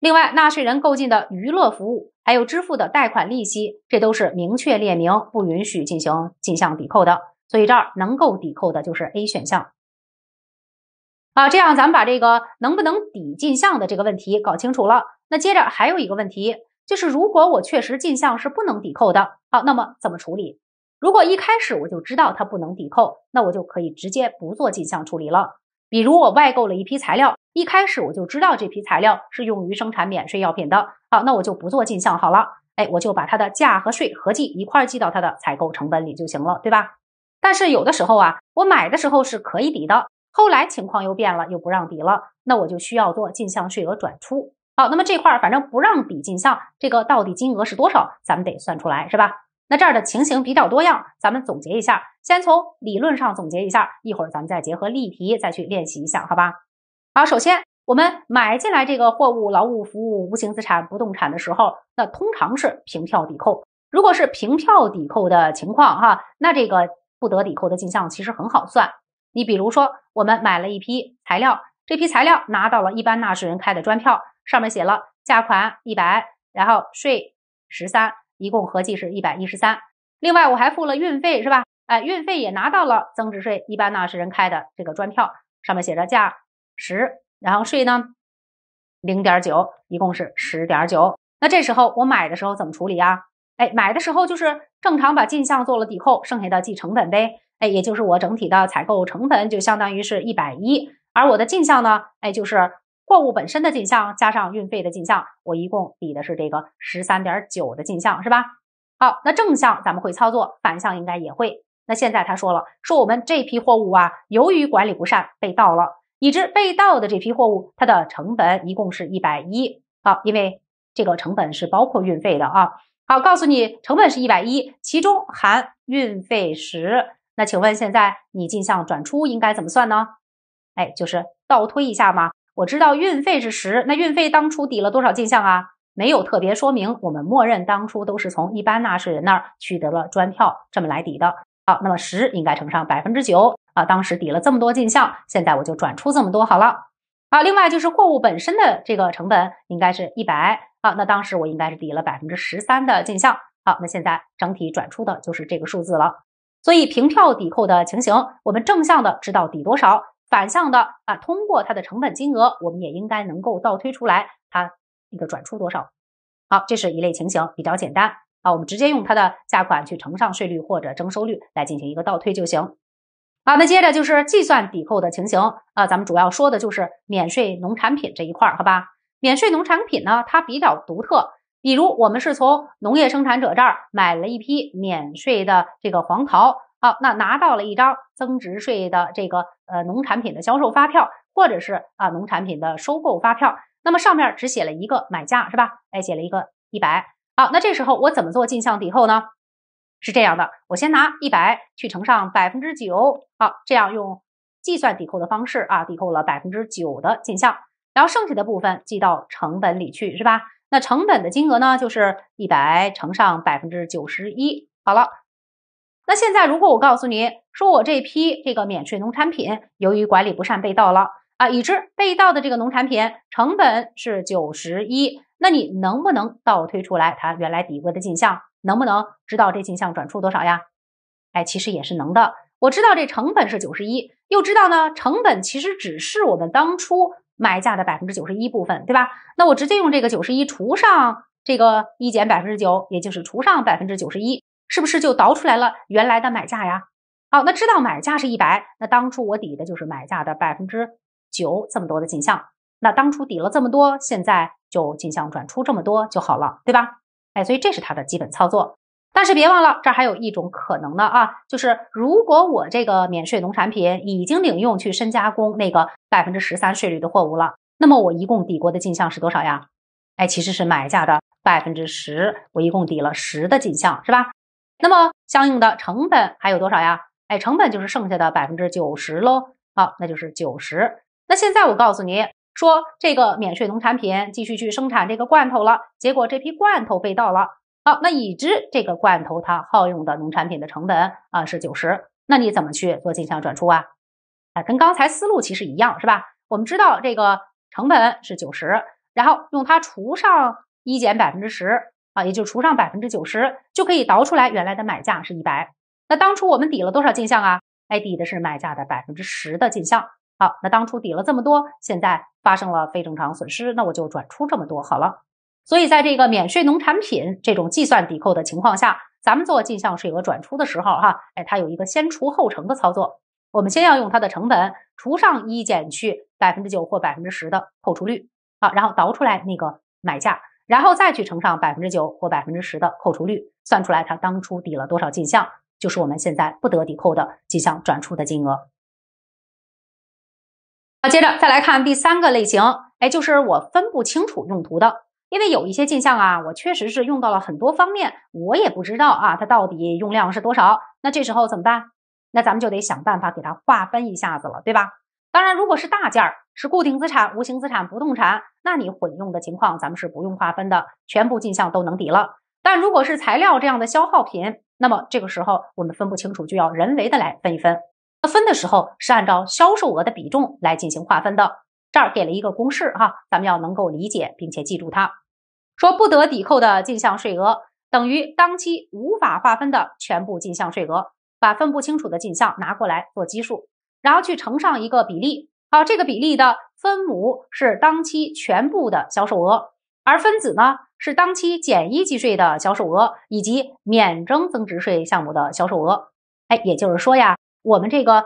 另外，纳税人购进的娱乐服务，还有支付的贷款利息，这都是明确列明不允许进行进项抵扣的。所以这儿能够抵扣的就是 A 选项。好，这样咱们把这个能不能抵进项的这个问题搞清楚了。那接着还有一个问题，就是如果我确实进项是不能抵扣的，好，那么怎么处理？如果一开始我就知道它不能抵扣，那我就可以直接不做进项处理了。比如我外购了一批材料，一开始我就知道这批材料是用于生产免税药品的，好，那我就不做进项好了。哎，我就把它的价和税合计一块记到它的采购成本里就行了，对吧？但是有的时候啊，我买的时候是可以抵的。后来情况又变了，又不让抵了，那我就需要做进项税额转出。好，那么这块儿反正不让抵进项，这个到底金额是多少，咱们得算出来，是吧？那这儿的情形比较多样，咱们总结一下，先从理论上总结一下，一会儿咱们再结合例题再去练习一下，好吧？好，首先我们买进来这个货物、劳务、服务、无形资产、不动产的时候，那通常是凭票抵扣。如果是凭票抵扣的情况哈，那这个不得抵扣的进项其实很好算。你比如说，我们买了一批材料，这批材料拿到了一般纳税人开的专票，上面写了价款一百，然后税十三，一共合计是一百一十三。另外我还付了运费，是吧？哎，运费也拿到了增值税一般纳税人开的这个专票，上面写着价十，然后税呢零点九，一共是十点九。那这时候我买的时候怎么处理啊？哎，买的时候就是正常把进项做了抵扣，剩下的记成本呗。哎，也就是我整体的采购成本就相当于是一百一，而我的进项呢，哎，就是货物本身的进项加上运费的进项，我一共抵的是这个十三点九的进项，是吧？好，那正向咱们会操作，反向应该也会。那现在他说了，说我们这批货物啊，由于管理不善被盗了。已知被盗的这批货物它的成本一共是一百一，好，因为这个成本是包括运费的啊。好，告诉你，成本是一百一，其中含运费十。那请问现在你进项转出应该怎么算呢？哎，就是倒推一下嘛。我知道运费是十，那运费当初抵了多少进项啊？没有特别说明，我们默认当初都是从一般纳税人那儿取得了专票，这么来抵的。好，那么十应该乘上百分之九啊，当时抵了这么多进项，现在我就转出这么多好了。啊，另外就是货物本身的这个成本应该是一百啊，那当时我应该是抵了百分之十三的进项。好，那现在整体转出的就是这个数字了。所以，凭票抵扣的情形，我们正向的知道抵多少，反向的啊，通过它的成本金额，我们也应该能够倒推出来它一个转出多少。好，这是一类情形，比较简单啊，我们直接用它的价款去乘上税率或者征收率来进行一个倒推就行。好，那接着就是计算抵扣的情形啊，咱们主要说的就是免税农产品这一块，好吧？免税农产品呢，它比较独特。比如我们是从农业生产者这儿买了一批免税的这个黄桃，好，那拿到了一张增值税的这个呃农产品的销售发票，或者是啊农产品的收购发票，那么上面只写了一个买价是吧？哎，写了一个一百。好，那这时候我怎么做进项抵扣呢？是这样的，我先拿一百去乘上百分之九，好，这样用计算抵扣的方式啊，抵扣了百分之九的进项，然后剩下的部分记到成本里去是吧？那成本的金额呢，就是一百乘上百分之九十一。好了，那现在如果我告诉你说，我这批这个免税农产品由于管理不善被盗了啊，已知被盗的这个农产品成本是九十一，那你能不能倒推出来它原来抵过的进项？能不能知道这进项转出多少呀？哎，其实也是能的。我知道这成本是九十一，又知道呢，成本其实只是我们当初。买价的百分之九十一部分，对吧？那我直接用这个九十一除上这个一减百分之九，也就是除上百分之九十一，是不是就导出来了原来的买价呀？好，那知道买价是一百，那当初我抵的就是买价的百分之九这么多的进项，那当初抵了这么多，现在就进项转出这么多就好了，对吧？哎，所以这是它的基本操作。但是别忘了，这还有一种可能呢啊，就是如果我这个免税农产品已经领用去深加工那个百分之十三税率的货物了，那么我一共抵过的进项是多少呀？哎，其实是买价的百分之十，我一共抵了十的进项是吧？那么相应的成本还有多少呀？哎，成本就是剩下的百分之九十喽。好，那就是九十。那现在我告诉你说，这个免税农产品继续去生产这个罐头了，结果这批罐头被盗了。好，那已知这个罐头它耗用的农产品的成本啊是九十，那你怎么去做进项转出啊？哎，跟刚才思路其实一样是吧？我们知道这个成本是九十，然后用它除上一减百分之十啊，也就除上百分之九十，就可以倒出来原来的买价是一百。那当初我们抵了多少进项啊？哎，抵的是买价的百分之十的进项。好，那当初抵了这么多，现在发生了非正常损失，那我就转出这么多好了。所以，在这个免税农产品这种计算抵扣的情况下，咱们做进项税额转出的时候，哈，哎，它有一个先除后乘的操作。我们先要用它的成本除上一减去百分之九或百分之十的扣除率啊，然后倒出来那个买价，然后再去乘上百分之九或百分之十的扣除率，算出来它当初抵了多少进项，就是我们现在不得抵扣的进项转出的金额。好，接着再来看第三个类型，哎，就是我分不清楚用途的。因为有一些进项啊，我确实是用到了很多方面，我也不知道啊，它到底用量是多少。那这时候怎么办？那咱们就得想办法给它划分一下子了，对吧？当然，如果是大件儿、是固定资产、无形资产、不动产，那你混用的情况，咱们是不用划分的，全部进项都能抵了。但如果是材料这样的消耗品，那么这个时候我们分不清楚，就要人为的来分一分。那分的时候是按照销售额的比重来进行划分的。这儿给了一个公式哈，咱们要能够理解并且记住它。说不得抵扣的进项税额等于当期无法划分的全部进项税额，把分不清楚的进项拿过来做基数，然后去乘上一个比例。好，这个比例的分母是当期全部的销售额，而分子呢是当期减一计税的销售额以及免征增值税项目的销售额。哎，也就是说呀，我们这个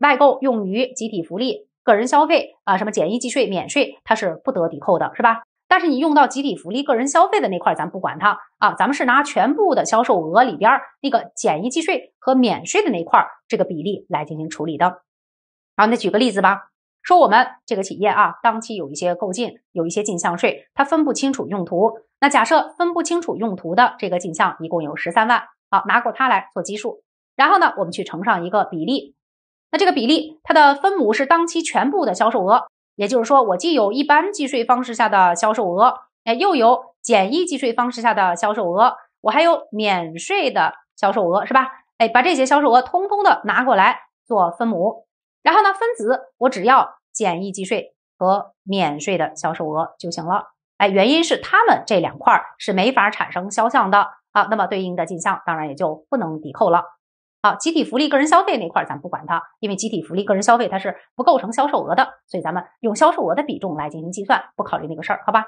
外购用于集体福利、个人消费啊，什么简易计税、免税，它是不得抵扣的，是吧？但是你用到集体福利、个人消费的那块咱不管它啊，咱们是拿全部的销售额里边那个简易计税和免税的那块这个比例来进行处理的。好，那举个例子吧，说我们这个企业啊，当期有一些购进，有一些进项税，它分不清楚用途。那假设分不清楚用途的这个进项一共有十三万，好，拿过它来做基数，然后呢，我们去乘上一个比例，那这个比例它的分母是当期全部的销售额。也就是说，我既有一般计税方式下的销售额，哎，又有简易计税方式下的销售额，我还有免税的销售额，是吧？哎，把这些销售额通通的拿过来做分母，然后呢，分子我只要简易计税和免税的销售额就行了。哎，原因是他们这两块是没法产生销项的啊，那么对应的进项当然也就不能抵扣了。好，集体福利、个人消费那块儿咱不管它，因为集体福利、个人消费它是不构成销售额的，所以咱们用销售额的比重来进行计算，不考虑那个事儿，好吧？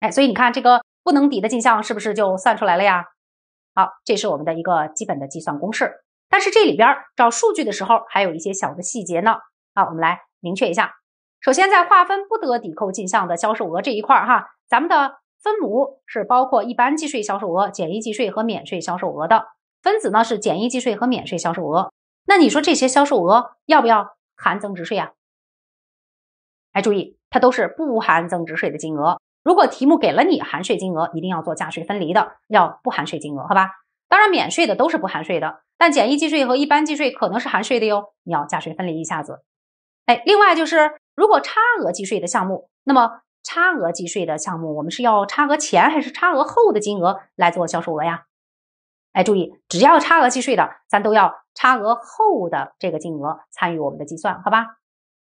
哎，所以你看这个不能抵的进项是不是就算出来了呀？好，这是我们的一个基本的计算公式。但是这里边找数据的时候还有一些小的细节呢。好，我们来明确一下。首先，在划分不得抵扣进项的销售额这一块儿哈，咱们的分母是包括一般计税销售额、简易计税和免税销售额的。分子呢是简易计税和免税销售额，那你说这些销售额要不要含增值税啊？哎，注意，它都是不含增值税的金额。如果题目给了你含税金额，一定要做价税分离的，要不含税金额，好吧？当然，免税的都是不含税的，但简易计税和一般计税可能是含税的哟，你要价税分离一下子。哎，另外就是，如果差额计税的项目，那么差额计税的项目，我们是要差额前还是差额后的金额来做销售额呀？哎，注意，只要差额计税的，咱都要差额后的这个金额参与我们的计算，好吧？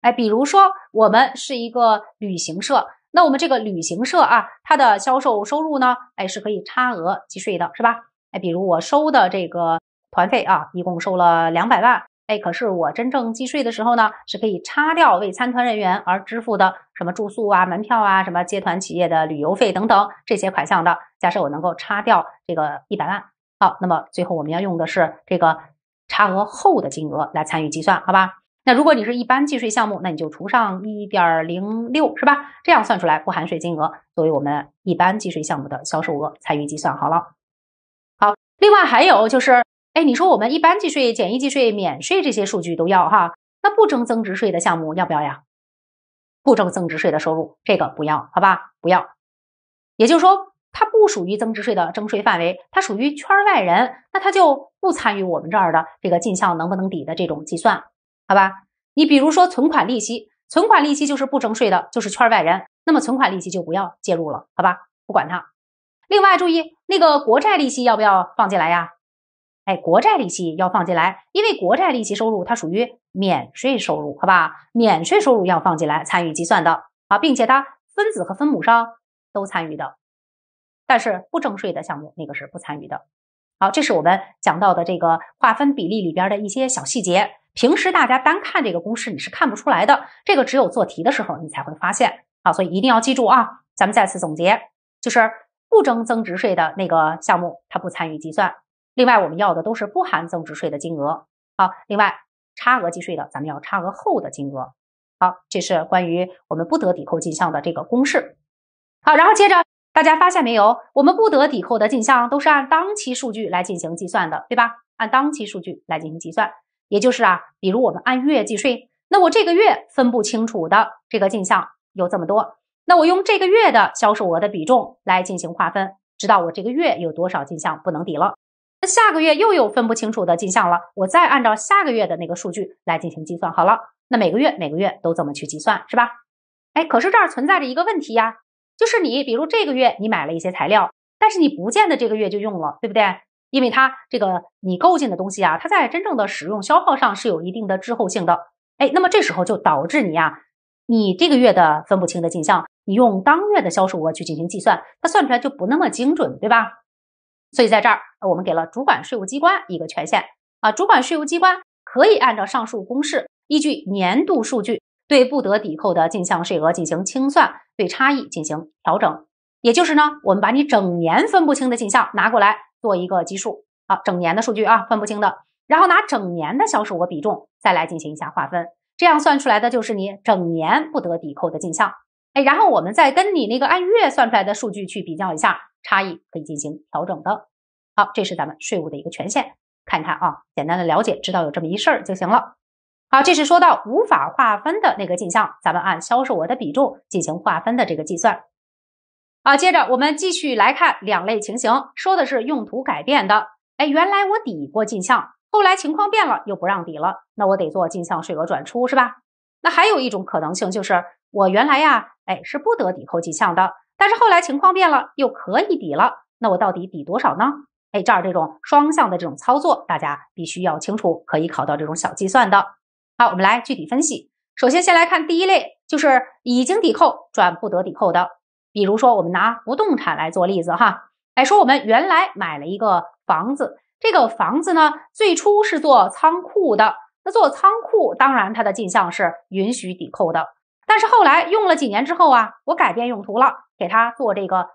哎，比如说我们是一个旅行社，那我们这个旅行社啊，它的销售收入呢，哎，是可以差额计税的，是吧？哎，比如我收的这个团费啊，一共收了两百万，哎，可是我真正计税的时候呢，是可以差掉为参团人员而支付的什么住宿啊、门票啊、什么接团企业的旅游费等等这些款项的。假设我能够差掉这个一百万。好，那么最后我们要用的是这个差额后的金额来参与计算，好吧？那如果你是一般计税项目，那你就除上一点零六，是吧？这样算出来不含税金额作为我们一般计税项目的销售额参与计算。好了，好，另外还有就是，哎，你说我们一般计税、简易计税、免税这些数据都要哈？那不征增值税的项目要不要呀？不征增值税的收入这个不要，好吧？不要，也就是说。它不属于增值税的征税范围，它属于圈外人，那它就不参与我们这儿的这个进项能不能抵的这种计算，好吧？你比如说存款利息，存款利息就是不征税的，就是圈外人，那么存款利息就不要介入了，好吧？不管它。另外注意，那个国债利息要不要放进来呀？哎，国债利息要放进来，因为国债利息收入它属于免税收入，好吧？免税收入要放进来参与计算的啊，并且它分子和分母上都参与的。但是不征税的项目，那个是不参与的。好，这是我们讲到的这个划分比例里边的一些小细节。平时大家单看这个公式你是看不出来的，这个只有做题的时候你才会发现。好，所以一定要记住啊。咱们再次总结，就是不征增值税的那个项目，它不参与计算。另外我们要的都是不含增值税的金额。好，另外差额计税的，咱们要差额后的金额。好，这是关于我们不得抵扣进项的这个公式。好，然后接着。大家发现没有？我们不得抵扣的进项都是按当期数据来进行计算的，对吧？按当期数据来进行计算，也就是啊，比如我们按月计税，那我这个月分不清楚的这个进项有这么多，那我用这个月的销售额的比重来进行划分，知道我这个月有多少进项不能抵了。那下个月又有分不清楚的进项了，我再按照下个月的那个数据来进行计算。好了，那每个月每个月都这么去计算，是吧？哎，可是这儿存在着一个问题呀。就是你，比如这个月你买了一些材料，但是你不见得这个月就用了，对不对？因为它这个你购进的东西啊，它在真正的使用消耗上是有一定的滞后性的。哎，那么这时候就导致你啊，你这个月的分不清的进项，你用当月的销售额去进行计算，它算出来就不那么精准，对吧？所以在这儿，我们给了主管税务机关一个权限啊，主管税务机关可以按照上述公式，依据年度数据。对不得抵扣的进项税额进行清算，对差异进行调整，也就是呢，我们把你整年分不清的进项拿过来做一个基数啊，整年的数据啊，分不清的，然后拿整年的销售额比重再来进行一下划分，这样算出来的就是你整年不得抵扣的进项，哎，然后我们再跟你那个按月算出来的数据去比较一下差异，可以进行调整的。好，这是咱们税务的一个权限，看看啊，简单的了解，知道有这么一事儿就行了。好，这是说到无法划分的那个进项，咱们按销售额的比重进行划分的这个计算。啊，接着我们继续来看两类情形，说的是用途改变的。哎，原来我抵过进项，后来情况变了，又不让抵了，那我得做进项税额转出，是吧？那还有一种可能性就是我原来呀，哎是不得抵扣进项的，但是后来情况变了，又可以抵了，那我到底抵多少呢？哎，这儿这种双向的这种操作，大家必须要清楚，可以考到这种小计算的。好，我们来具体分析。首先，先来看第一类，就是已经抵扣转不得抵扣的。比如说，我们拿不动产来做例子哈，来说我们原来买了一个房子，这个房子呢，最初是做仓库的。那做仓库，当然它的进项是允许抵扣的。但是后来用了几年之后啊，我改变用途了，给它做这个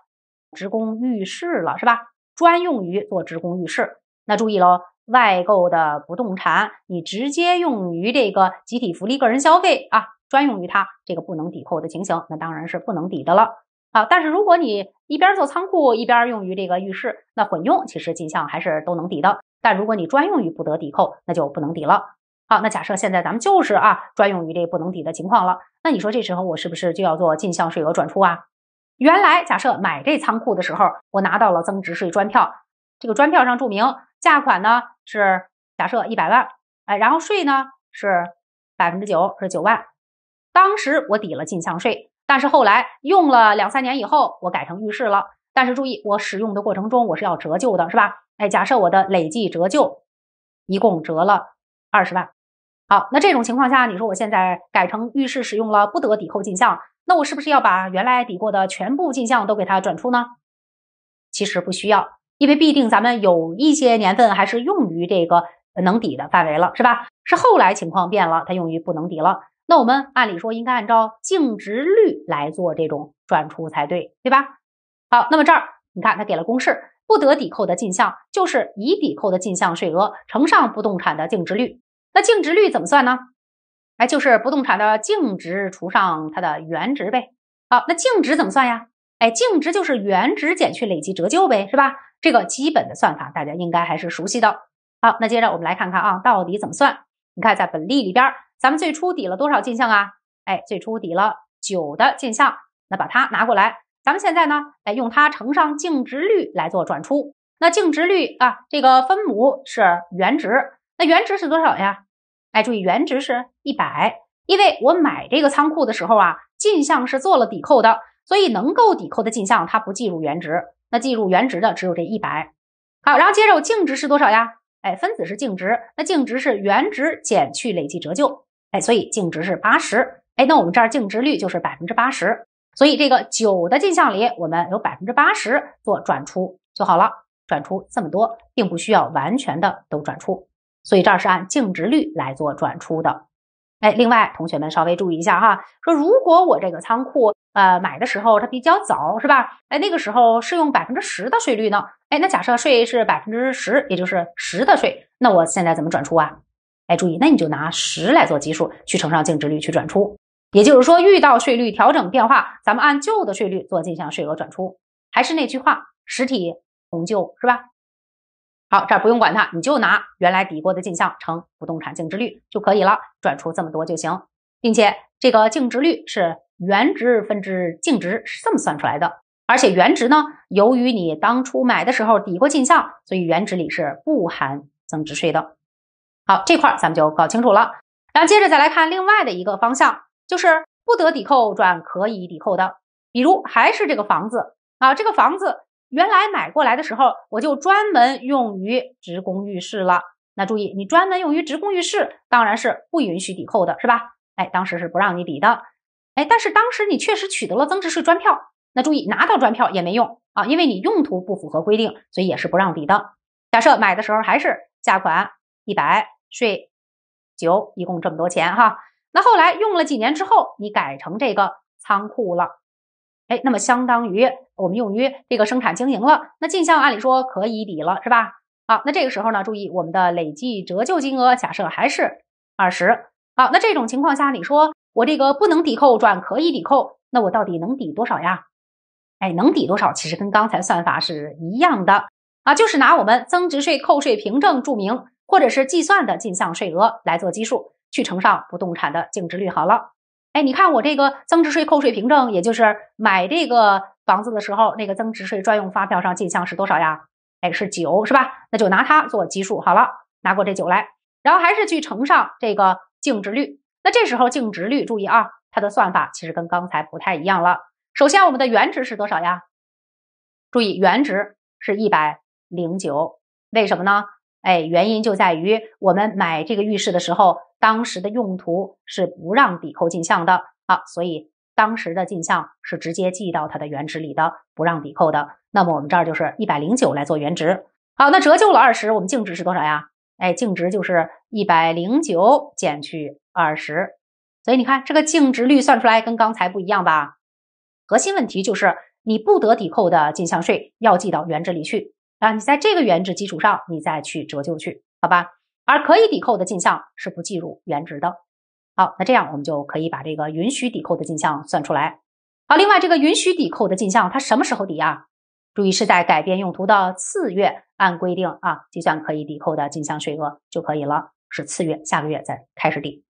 职工浴室了，是吧？专用于做职工浴室。那注意喽。外购的不动产，你直接用于这个集体福利、个人消费啊，专用于它，这个不能抵扣的情形，那当然是不能抵的了啊。但是如果你一边做仓库，一边用于这个浴室，那混用，其实进项还是都能抵的。但如果你专用于不得抵扣，那就不能抵了。好，那假设现在咱们就是啊，专用于这不能抵的情况了，那你说这时候我是不是就要做进项税额转出啊？原来假设买这仓库的时候，我拿到了增值税专票，这个专票上注明价款呢？是假设一百万，哎，然后税呢是百分之九，是九万。当时我抵了进项税，但是后来用了两三年以后，我改成浴室了。但是注意，我使用的过程中我是要折旧的，是吧？哎，假设我的累计折旧一共折了二十万。好，那这种情况下，你说我现在改成浴室使用了，不得抵扣进项，那我是不是要把原来抵过的全部进项都给它转出呢？其实不需要。因为必定咱们有一些年份还是用于这个能抵的范围了，是吧？是后来情况变了，它用于不能抵了。那我们按理说应该按照净值率来做这种转出才对，对吧？好，那么这儿你看它给了公式，不得抵扣的进项就是已抵扣的进项税额乘上不动产的净值率。那净值率怎么算呢？哎，就是不动产的净值除上它的原值呗。好，那净值怎么算呀？哎，净值就是原值减去累计折旧呗，是吧？这个基本的算法大家应该还是熟悉的。好，那接着我们来看看啊，到底怎么算？你看，在本例里边，咱们最初抵了多少进项啊？哎，最初抵了九的进项，那把它拿过来，咱们现在呢，哎，用它乘上净值率来做转出。那净值率啊，这个分母是原值，那原值是多少呀？哎，注意原值是一百，因为我买这个仓库的时候啊，进项是做了抵扣的，所以能够抵扣的进项它不计入原值。那计入原值的只有这一百，好，然后接着净值是多少呀？哎，分子是净值，那净值是原值减去累计折旧，哎，所以净值是八十，哎，那我们这儿净值率就是百分之八十，所以这个九的进项里，我们有百分之八十做转出就好了，转出这么多，并不需要完全的都转出，所以这是按净值率来做转出的。哎，另外同学们稍微注意一下哈，说如果我这个仓库呃买的时候它比较早是吧？哎，那个时候是用百分之十的税率呢？哎，那假设税是百分之十，也就是十的税，那我现在怎么转出啊？哎，注意，那你就拿十来做基数，去乘上净值率去转出。也就是说，遇到税率调整变化，咱们按旧的税率做进项税额转出。还是那句话，实体红旧是吧？好，这儿不用管它，你就拿原来抵过的进项乘不动产净值率就可以了，转出这么多就行。并且这个净值率是原值分之净值是这么算出来的，而且原值呢，由于你当初买的时候抵过进项，所以原值里是不含增值税的。好，这块咱们就搞清楚了。然后接着再来看另外的一个方向，就是不得抵扣转可以抵扣的，比如还是这个房子啊，这个房子。原来买过来的时候，我就专门用于职工浴室了。那注意，你专门用于职工浴室，当然是不允许抵扣的，是吧？哎，当时是不让你抵的。哎，但是当时你确实取得了增值税专票。那注意，拿到专票也没用啊，因为你用途不符合规定，所以也是不让抵的。假设买的时候还是价款一百，税九，一共这么多钱哈。那后来用了几年之后，你改成这个仓库了。哎，那么相当于我们用于这个生产经营了，那进项按理说可以抵了，是吧？好，那这个时候呢，注意我们的累计折旧金额假设还是二十。好，那这种情况下，你说我这个不能抵扣转可以抵扣，那我到底能抵多少呀？哎，能抵多少？其实跟刚才算法是一样的啊，就是拿我们增值税扣税凭证注明或者是计算的进项税额来做基数，去乘上不动产的净值率，好了。哎，你看我这个增值税扣税凭证，也就是买这个房子的时候那个增值税专用发票上进项是多少呀？哎，是九，是吧？那就拿它做基数好了，拿过这九来，然后还是去乘上这个净值率。那这时候净值率，注意啊，它的算法其实跟刚才不太一样了。首先，我们的原值是多少呀？注意，原值是一百零九，为什么呢？哎，原因就在于我们买这个浴室的时候，当时的用途是不让抵扣进项的啊，所以当时的进项是直接记到它的原值里的，不让抵扣的。那么我们这儿就是一百零九来做原值，好，那折旧了二十，我们净值是多少呀？哎，净值就是一百零九减去二十，所以你看这个净值率算出来跟刚才不一样吧？核心问题就是你不得抵扣的进项税要记到原值里去。啊，你在这个原值基础上，你再去折旧去，好吧？而可以抵扣的进项是不计入原值的。好，那这样我们就可以把这个允许抵扣的进项算出来。好，另外这个允许抵扣的进项，它什么时候抵啊？注意是在改变用途的次月，按规定啊计算可以抵扣的进项税额就可以了。是次月，下个月再开始抵。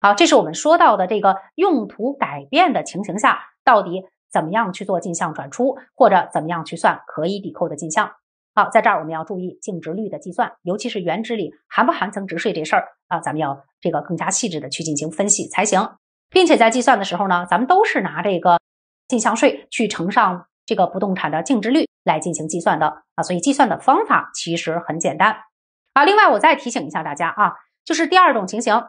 好，这是我们说到的这个用途改变的情形下，到底怎么样去做进项转出，或者怎么样去算可以抵扣的进项。好，在这儿我们要注意净值率的计算，尤其是原值里含不含增值税这事儿啊，咱们要这个更加细致的去进行分析才行。并且在计算的时候呢，咱们都是拿这个进项税去乘上这个不动产的净值率来进行计算的啊，所以计算的方法其实很简单啊。另外，我再提醒一下大家啊，就是第二种情形，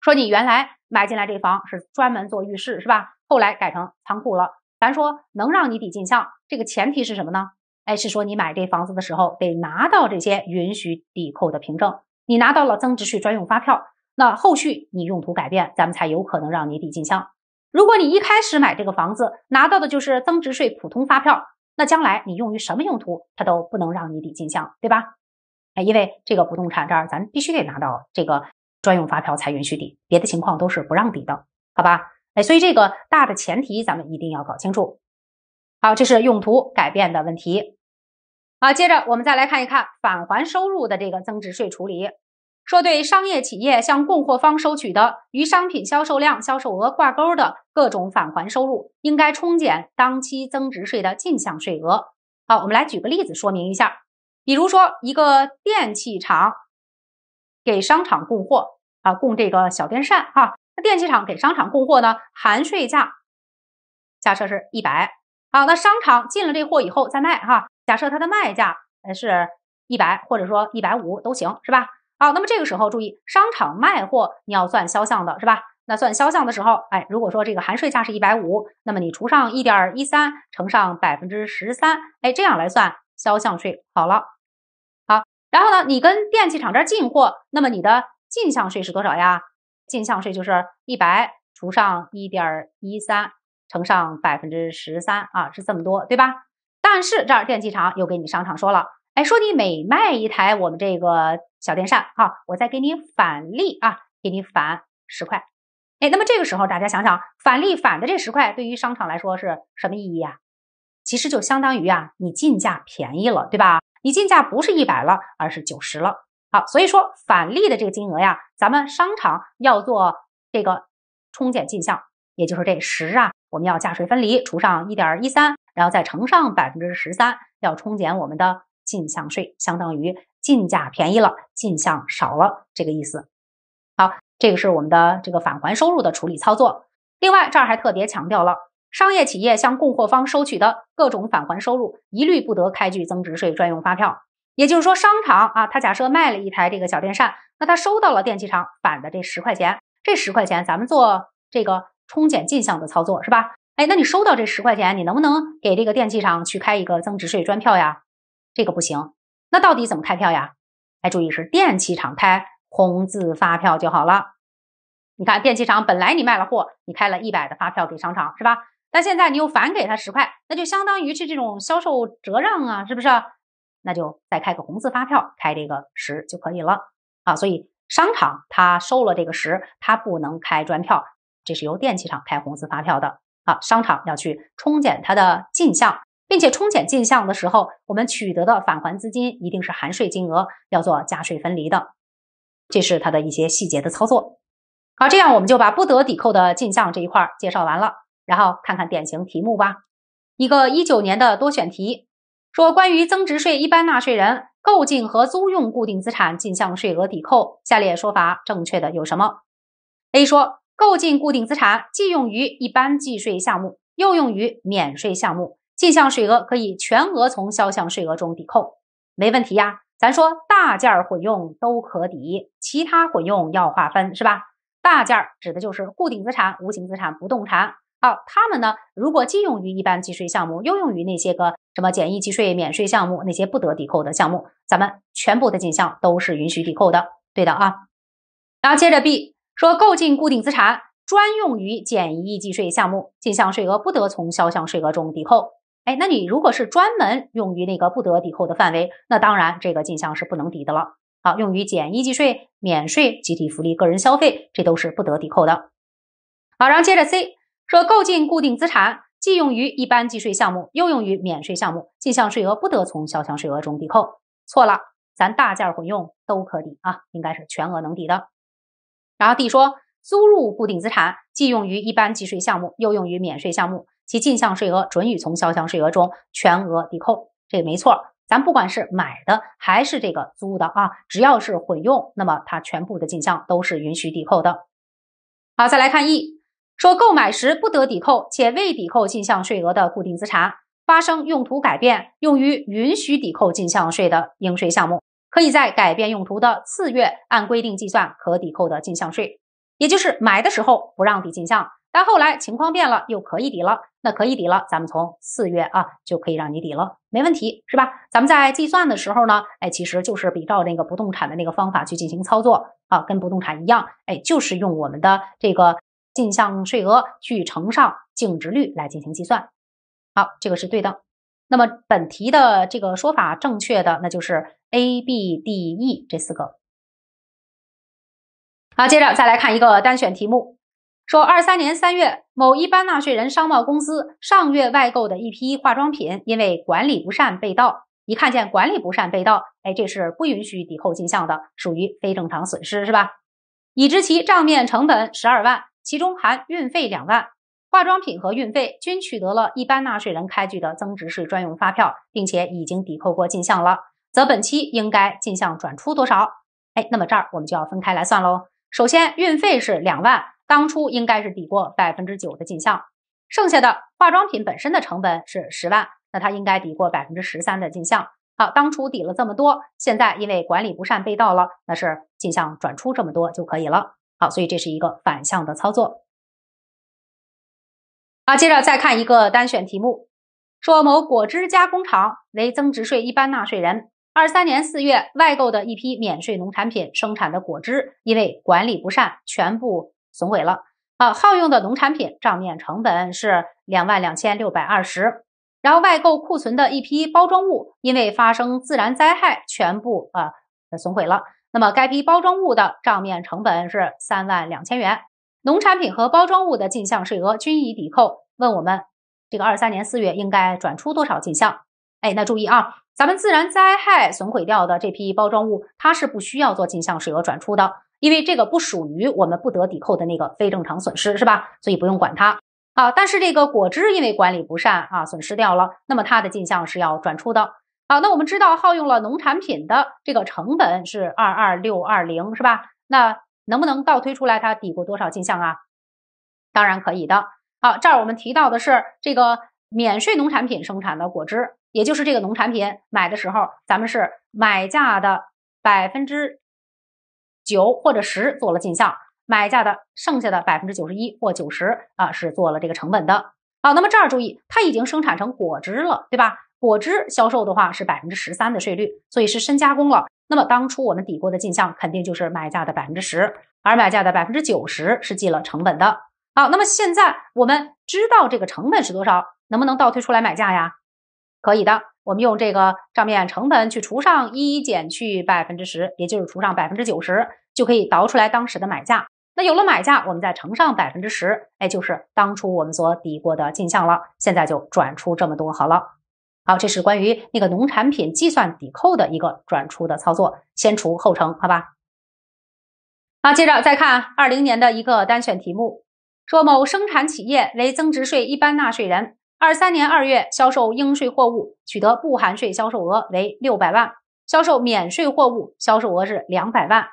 说你原来买进来这房是专门做浴室是吧？后来改成仓库了，咱说能让你抵进项，这个前提是什么呢？哎，是说你买这房子的时候得拿到这些允许抵扣的凭证，你拿到了增值税专用发票，那后续你用途改变，咱们才有可能让你抵进项。如果你一开始买这个房子拿到的就是增值税普通发票，那将来你用于什么用途，它都不能让你抵进项，对吧？哎，因为这个不动产这儿咱必须得拿到这个专用发票才允许抵，别的情况都是不让抵的，好吧？哎，所以这个大的前提咱们一定要搞清楚。好，这是用途改变的问题。好，接着我们再来看一看返还收入的这个增值税处理。说对商业企业向供货方收取的与商品销售量、销售额挂钩的各种返还收入，应该冲减当期增值税的进项税额。好，我们来举个例子说明一下。比如说，一个电器厂给商场供货啊，供这个小电扇啊。那电器厂给商场供货呢，含税价假设是100。好，那商场进了这货以后再卖哈，假设它的卖价呃是一百或者说一百五都行，是吧？好，那么这个时候注意，商场卖货你要算销项的是吧？那算销项的时候，哎，如果说这个含税价是一百五，那么你除上一点一三，乘上百分之十三，哎，这样来算销项税好了。好，然后呢，你跟电器厂这儿进货，那么你的进项税是多少呀？进项税就是一百除上一点一三。乘上百分之十三啊，是这么多，对吧？但是这儿电器厂又给你商场说了，哎，说你每卖一台我们这个小电扇啊，我再给你返利啊，给你返十块。哎，那么这个时候大家想想，返利返的这十块对于商场来说是什么意义啊？其实就相当于啊，你进价便宜了，对吧？你进价不是一百了，而是九十了。好，所以说返利的这个金额呀，咱们商场要做这个冲减进项，也就是这十啊。我们要价税分离，除上一点一三，然后再乘上百分之十三，要冲减我们的进项税，相当于进价便宜了，进项少了，这个意思。好，这个是我们的这个返还收入的处理操作。另外，这儿还特别强调了，商业企业向供货方收取的各种返还收入，一律不得开具增值税专用发票。也就是说，商场啊，他假设卖了一台这个小电扇，那他收到了电器厂返的这十块钱，这十块钱咱们做这个。充减进项的操作是吧？哎，那你收到这十块钱，你能不能给这个电器厂去开一个增值税专票呀？这个不行。那到底怎么开票呀？哎，注意是电器厂开红字发票就好了。你看，电器厂本来你卖了货，你开了一百的发票给商场是吧？但现在你又返给他十块，那就相当于是这种销售折让啊，是不是？那就再开个红字发票，开这个十就可以了啊。所以商场他收了这个十，他不能开专票。这是由电器厂开红字发票的，啊，商场要去冲减它的进项，并且冲减进项的时候，我们取得的返还资金一定是含税金额，要做加税分离的。这是它的一些细节的操作。好，这样我们就把不得抵扣的进项这一块介绍完了，然后看看典型题目吧。一个一九年的多选题，说关于增值税一般纳税人购进和租用固定资产进项税额抵扣，下列说法正确的有什么？A 说。购进固定资产既用于一般计税项目，又用于免税项目，进项税额可以全额从销项税额中抵扣，没问题呀。咱说大件混用都可抵，其他混用要划分，是吧？大件儿指的就是固定资产、无形资产、不动产啊。他们呢，如果既用于一般计税项目，又用于那些个什么简易计税、免税项目，那些不得抵扣的项目，咱们全部的进项都是允许抵扣的，对的啊。然后接着 B。说购进固定资产专用于简易计税项目，进项税额不得从销项税额中抵扣。哎，那你如果是专门用于那个不得抵扣的范围，那当然这个进项是不能抵的了。好，用于简易计税、免税、集体福利、个人消费，这都是不得抵扣的。好，然后接着 C 说购进固定资产既用于一般计税项目，又用于免税项目，进项税额不得从销项税额中抵扣。错了，咱大件混用都可抵啊，应该是全额能抵的。然后 D 说，租入固定资产既用于一般计税项目，又用于免税项目，其进项税额准予从销项税额中全额抵扣，这个没错。咱不管是买的还是这个租的啊，只要是混用，那么它全部的进项都是允许抵扣的。好，再来看 E 说，购买时不得抵扣且未抵扣进项税额的固定资产，发生用途改变，用于允许抵扣进项税的应税项目。可以在改变用途的次月，按规定计算可抵扣的进项税，也就是买的时候不让抵进项，但后来情况变了，又可以抵了。那可以抵了，咱们从四月啊就可以让你抵了，没问题是吧？咱们在计算的时候呢，哎，其实就是比照那个不动产的那个方法去进行操作啊，跟不动产一样，哎，就是用我们的这个进项税额去乘上净值率来进行计算。好，这个是对的。那么本题的这个说法正确的那就是 A、B、D、E 这四个。好，接着再来看一个单选题目：说二三年三月，某一般纳税人商贸公司上月外购的一批化妆品，因为管理不善被盗。一看见管理不善被盗，哎，这是不允许抵扣进项的，属于非正常损失是吧？已知其账面成本十二万，其中含运费两万。化妆品和运费均取得了一般纳税人开具的增值税专用发票，并且已经抵扣过进项了，则本期应该进项转出多少？哎，那么这儿我们就要分开来算喽。首先，运费是两万，当初应该是抵过百分之九的进项，剩下的化妆品本身的成本是十万，那它应该抵过百分之十三的进项。好，当初抵了这么多，现在因为管理不善被盗了，那是进项转出这么多就可以了。好，所以这是一个反向的操作。好，接着再看一个单选题目，说某果汁加工厂为增值税一般纳税人，二三年四月外购的一批免税农产品生产的果汁，因为管理不善，全部损毁了。啊，耗用的农产品账面成本是两万两千六百二十，然后外购库存的一批包装物，因为发生自然灾害，全部啊损毁了。那么该批包装物的账面成本是三万两千元。农产品和包装物的进项税额均已抵扣。问我们，这个二三年四月应该转出多少进项？哎，那注意啊，咱们自然灾害损毁掉的这批包装物，它是不需要做进项税额转出的，因为这个不属于我们不得抵扣的那个非正常损失，是吧？所以不用管它啊。但是这个果汁因为管理不善啊，损失掉了，那么它的进项是要转出的啊。那我们知道耗用了农产品的这个成本是二二六二零，是吧？那能不能倒推出来它抵过多少进项啊？当然可以的。好，这儿我们提到的是这个免税农产品生产的果汁，也就是这个农产品买的时候，咱们是买价的百分之九或者十做了进项，买价的剩下的百分之九十一或九十啊是做了这个成本的。好，那么这儿注意，它已经生产成果汁了，对吧？果汁销售的话是百分之十三的税率，所以是深加工了。那么当初我们抵过的进项肯定就是买价的百分之十，而买价的百分之九十是记了成本的。好，那么现在我们知道这个成本是多少，能不能倒推出来买价呀？可以的，我们用这个账面成本去除上一减去百分之十，也就是除上百分之九十，就可以倒出来当时的买价。那有了买价，我们再乘上百分之十，哎，就是当初我们所抵过的进项了。现在就转出这么多，好了。好，这是关于那个农产品计算抵扣的一个转出的操作，先除后乘，好吧？好，接着再看二零年的一个单选题目，说某生产企业为增值税一般纳税人，二三年二月销售应税货物取得不含税销售额为六百万，销售免税货物销售额是两百万，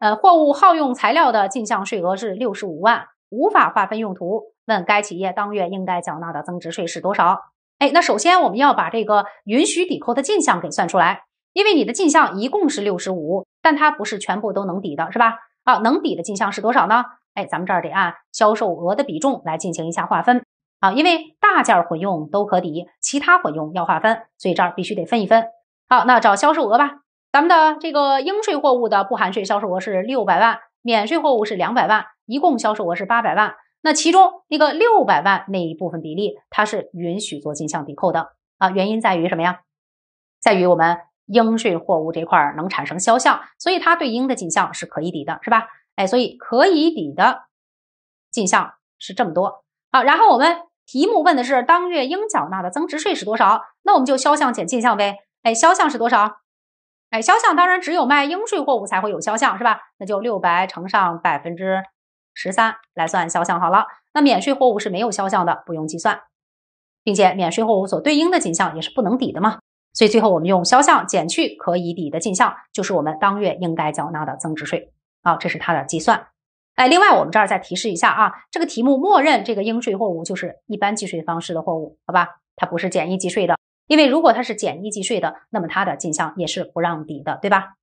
呃，货物耗用材料的进项税额是六十五万，无法划分用途，问该企业当月应该缴纳的增值税是多少？哎，那首先我们要把这个允许抵扣的进项给算出来，因为你的进项一共是六十五，但它不是全部都能抵的，是吧？啊，能抵的进项是多少呢？哎，咱们这儿得按销售额的比重来进行一下划分啊，因为大件混用都可抵，其他混用要划分，所以这儿必须得分一分。好，那找销售额吧，咱们的这个应税货物的不含税销售额是六百万，免税货物是两百万，一共销售额是八百万。那其中一个六百万那一部分比例，它是允许做进项抵扣的啊。原因在于什么呀？在于我们应税货物这块能产生销项，所以它对应的进项是可以抵的，是吧？哎，所以可以抵的进项是这么多啊。然后我们题目问的是当月应缴纳的增值税是多少？那我们就销项减进项呗。哎，销项是多少？哎，销项当然只有卖应税货物才会有销项，是吧？那就六百乘上百分之。十三来算销项好了，那免税货物是没有销项的，不用计算，并且免税货物所对应的进项也是不能抵的嘛，所以最后我们用销项减去可以抵的进项，就是我们当月应该缴纳的增值税啊，这是它的计算。哎，另外我们这儿再提示一下啊，这个题目默认这个应税货物就是一般计税方式的货物，好吧？它不是简易计税的，因为如果它是简易计税的，那么它的进项也是不让抵的，对吧？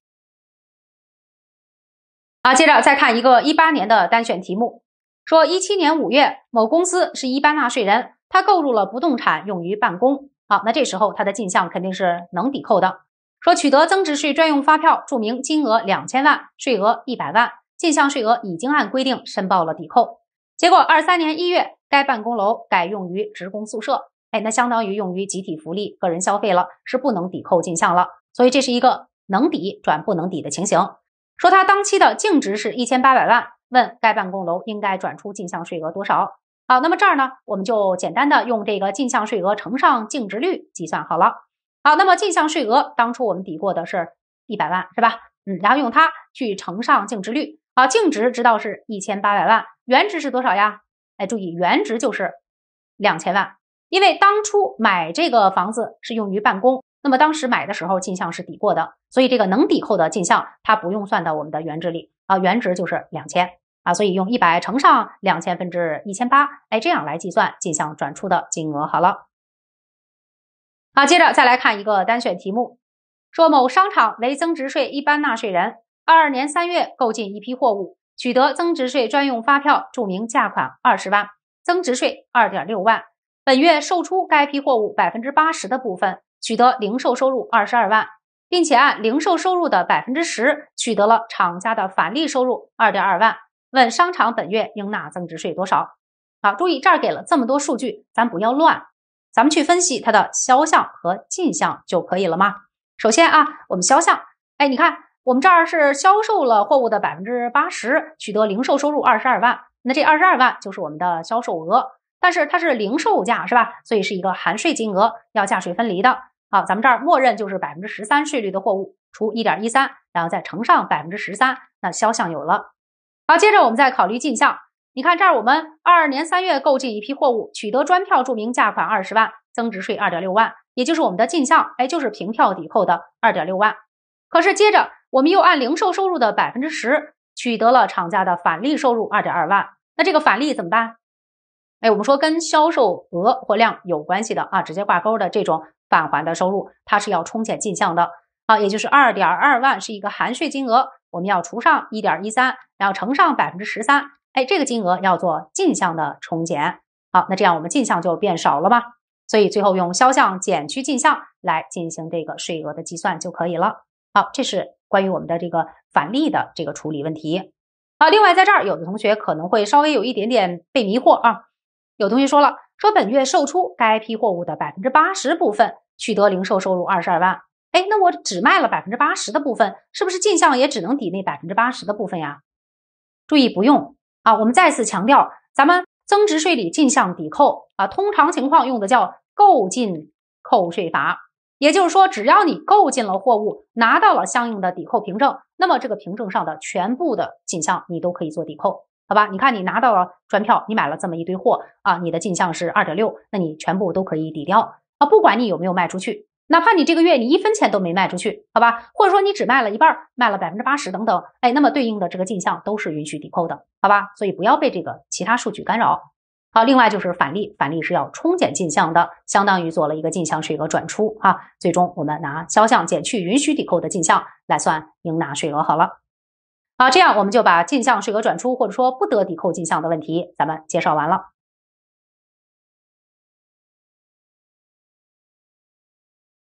好，接着再看一个一八年的单选题目，说一七年五月某公司是一般纳税人，他购入了不动产用于办公。好，那这时候他的进项肯定是能抵扣的。说取得增值税专用发票，注明金额两千万，税额一百万，进项税额已经按规定申报了抵扣。结果二三年一月，该办公楼改用于职工宿舍，哎，那相当于用于集体福利、个人消费了，是不能抵扣进项了。所以这是一个能抵转不能抵的情形。说他当期的净值是一千八百万，问该办公楼应该转出进项税额多少？好，那么这儿呢，我们就简单的用这个进项税额乘上净值率计算好了。好，那么进项税额当初我们抵过的是一百万，是吧？嗯，然后用它去乘上净值率。啊，净值知道是一千八百万，原值是多少呀？哎，注意原值就是两千万，因为当初买这个房子是用于办公。那么当时买的时候进项是抵过的，所以这个能抵扣的进项它不用算到我们的原值里啊，原值就是两千啊，所以用一百乘上两千分之一千八，哎，这样来计算进项转出的金额好了。好，接着再来看一个单选题目，说某商场为增值税一般纳税人，二二年三月购进一批货物，取得增值税专用发票，注明价款二十万，增值税二点六万，本月售出该批货物百分之八十的部分。取得零售收入二十二万，并且按零售收入的百分之十取得了厂家的返利收入二点二万。问商场本月应纳增值税多少？好，注意这儿给了这么多数据，咱不要乱，咱们去分析它的销项和进项就可以了吗？首先啊，我们销项，哎，你看我们这儿是销售了货物的百分之八十，取得零售收入二十二万，那这二十二万就是我们的销售额。但是它是零售价是吧？所以是一个含税金额，要价税分离的。好，咱们这儿默认就是百分之十三税率的货物除一点一三，然后再乘上百分之十三，那销项有了。好，接着我们再考虑进项。你看这儿，我们二二年三月购进一批货物，取得专票，注明价款二十万，增值税二点六万，也就是我们的进项，哎，就是凭票抵扣的二点六万。可是接着我们又按零售收入的百分之十取得了厂家的返利收入二点二万，那这个返利怎么办？哎，我们说跟销售额或量有关系的啊，直接挂钩的这种返还的收入，它是要冲减进项的啊，也就是二点二万是一个含税金额，我们要除上一点一三，然后乘上百分之十三，哎，这个金额要做进项的冲减。好，那这样我们进项就变少了吧？所以最后用销项减去进项来进行这个税额的计算就可以了。好，这是关于我们的这个返利的这个处理问题。啊，另外在这儿，有的同学可能会稍微有一点点被迷惑啊。有同学说了，说本月售出该批货物的百分之八十部分，取得零售收入二十二万。哎，那我只卖了百分之八十的部分，是不是进项也只能抵那百分之八十的部分呀？注意不用啊，我们再次强调，咱们增值税里进项抵扣啊，通常情况用的叫购进扣税法，也就是说，只要你购进了货物，拿到了相应的抵扣凭证，那么这个凭证上的全部的进项你都可以做抵扣。好吧，你看你拿到了专票，你买了这么一堆货啊，你的进项是二点六，那你全部都可以抵掉啊，不管你有没有卖出去，哪怕你这个月你一分钱都没卖出去，好吧，或者说你只卖了一半，卖了百分之八十等等，哎，那么对应的这个进项都是允许抵扣的，好吧，所以不要被这个其他数据干扰。好，另外就是返利，返利是要冲减进项的，相当于做了一个进项税额转出啊，最终我们拿销项减去允许抵扣的进项来算应纳税额，好了。好，这样我们就把进项税额转出，或者说不得抵扣进项的问题，咱们介绍完了。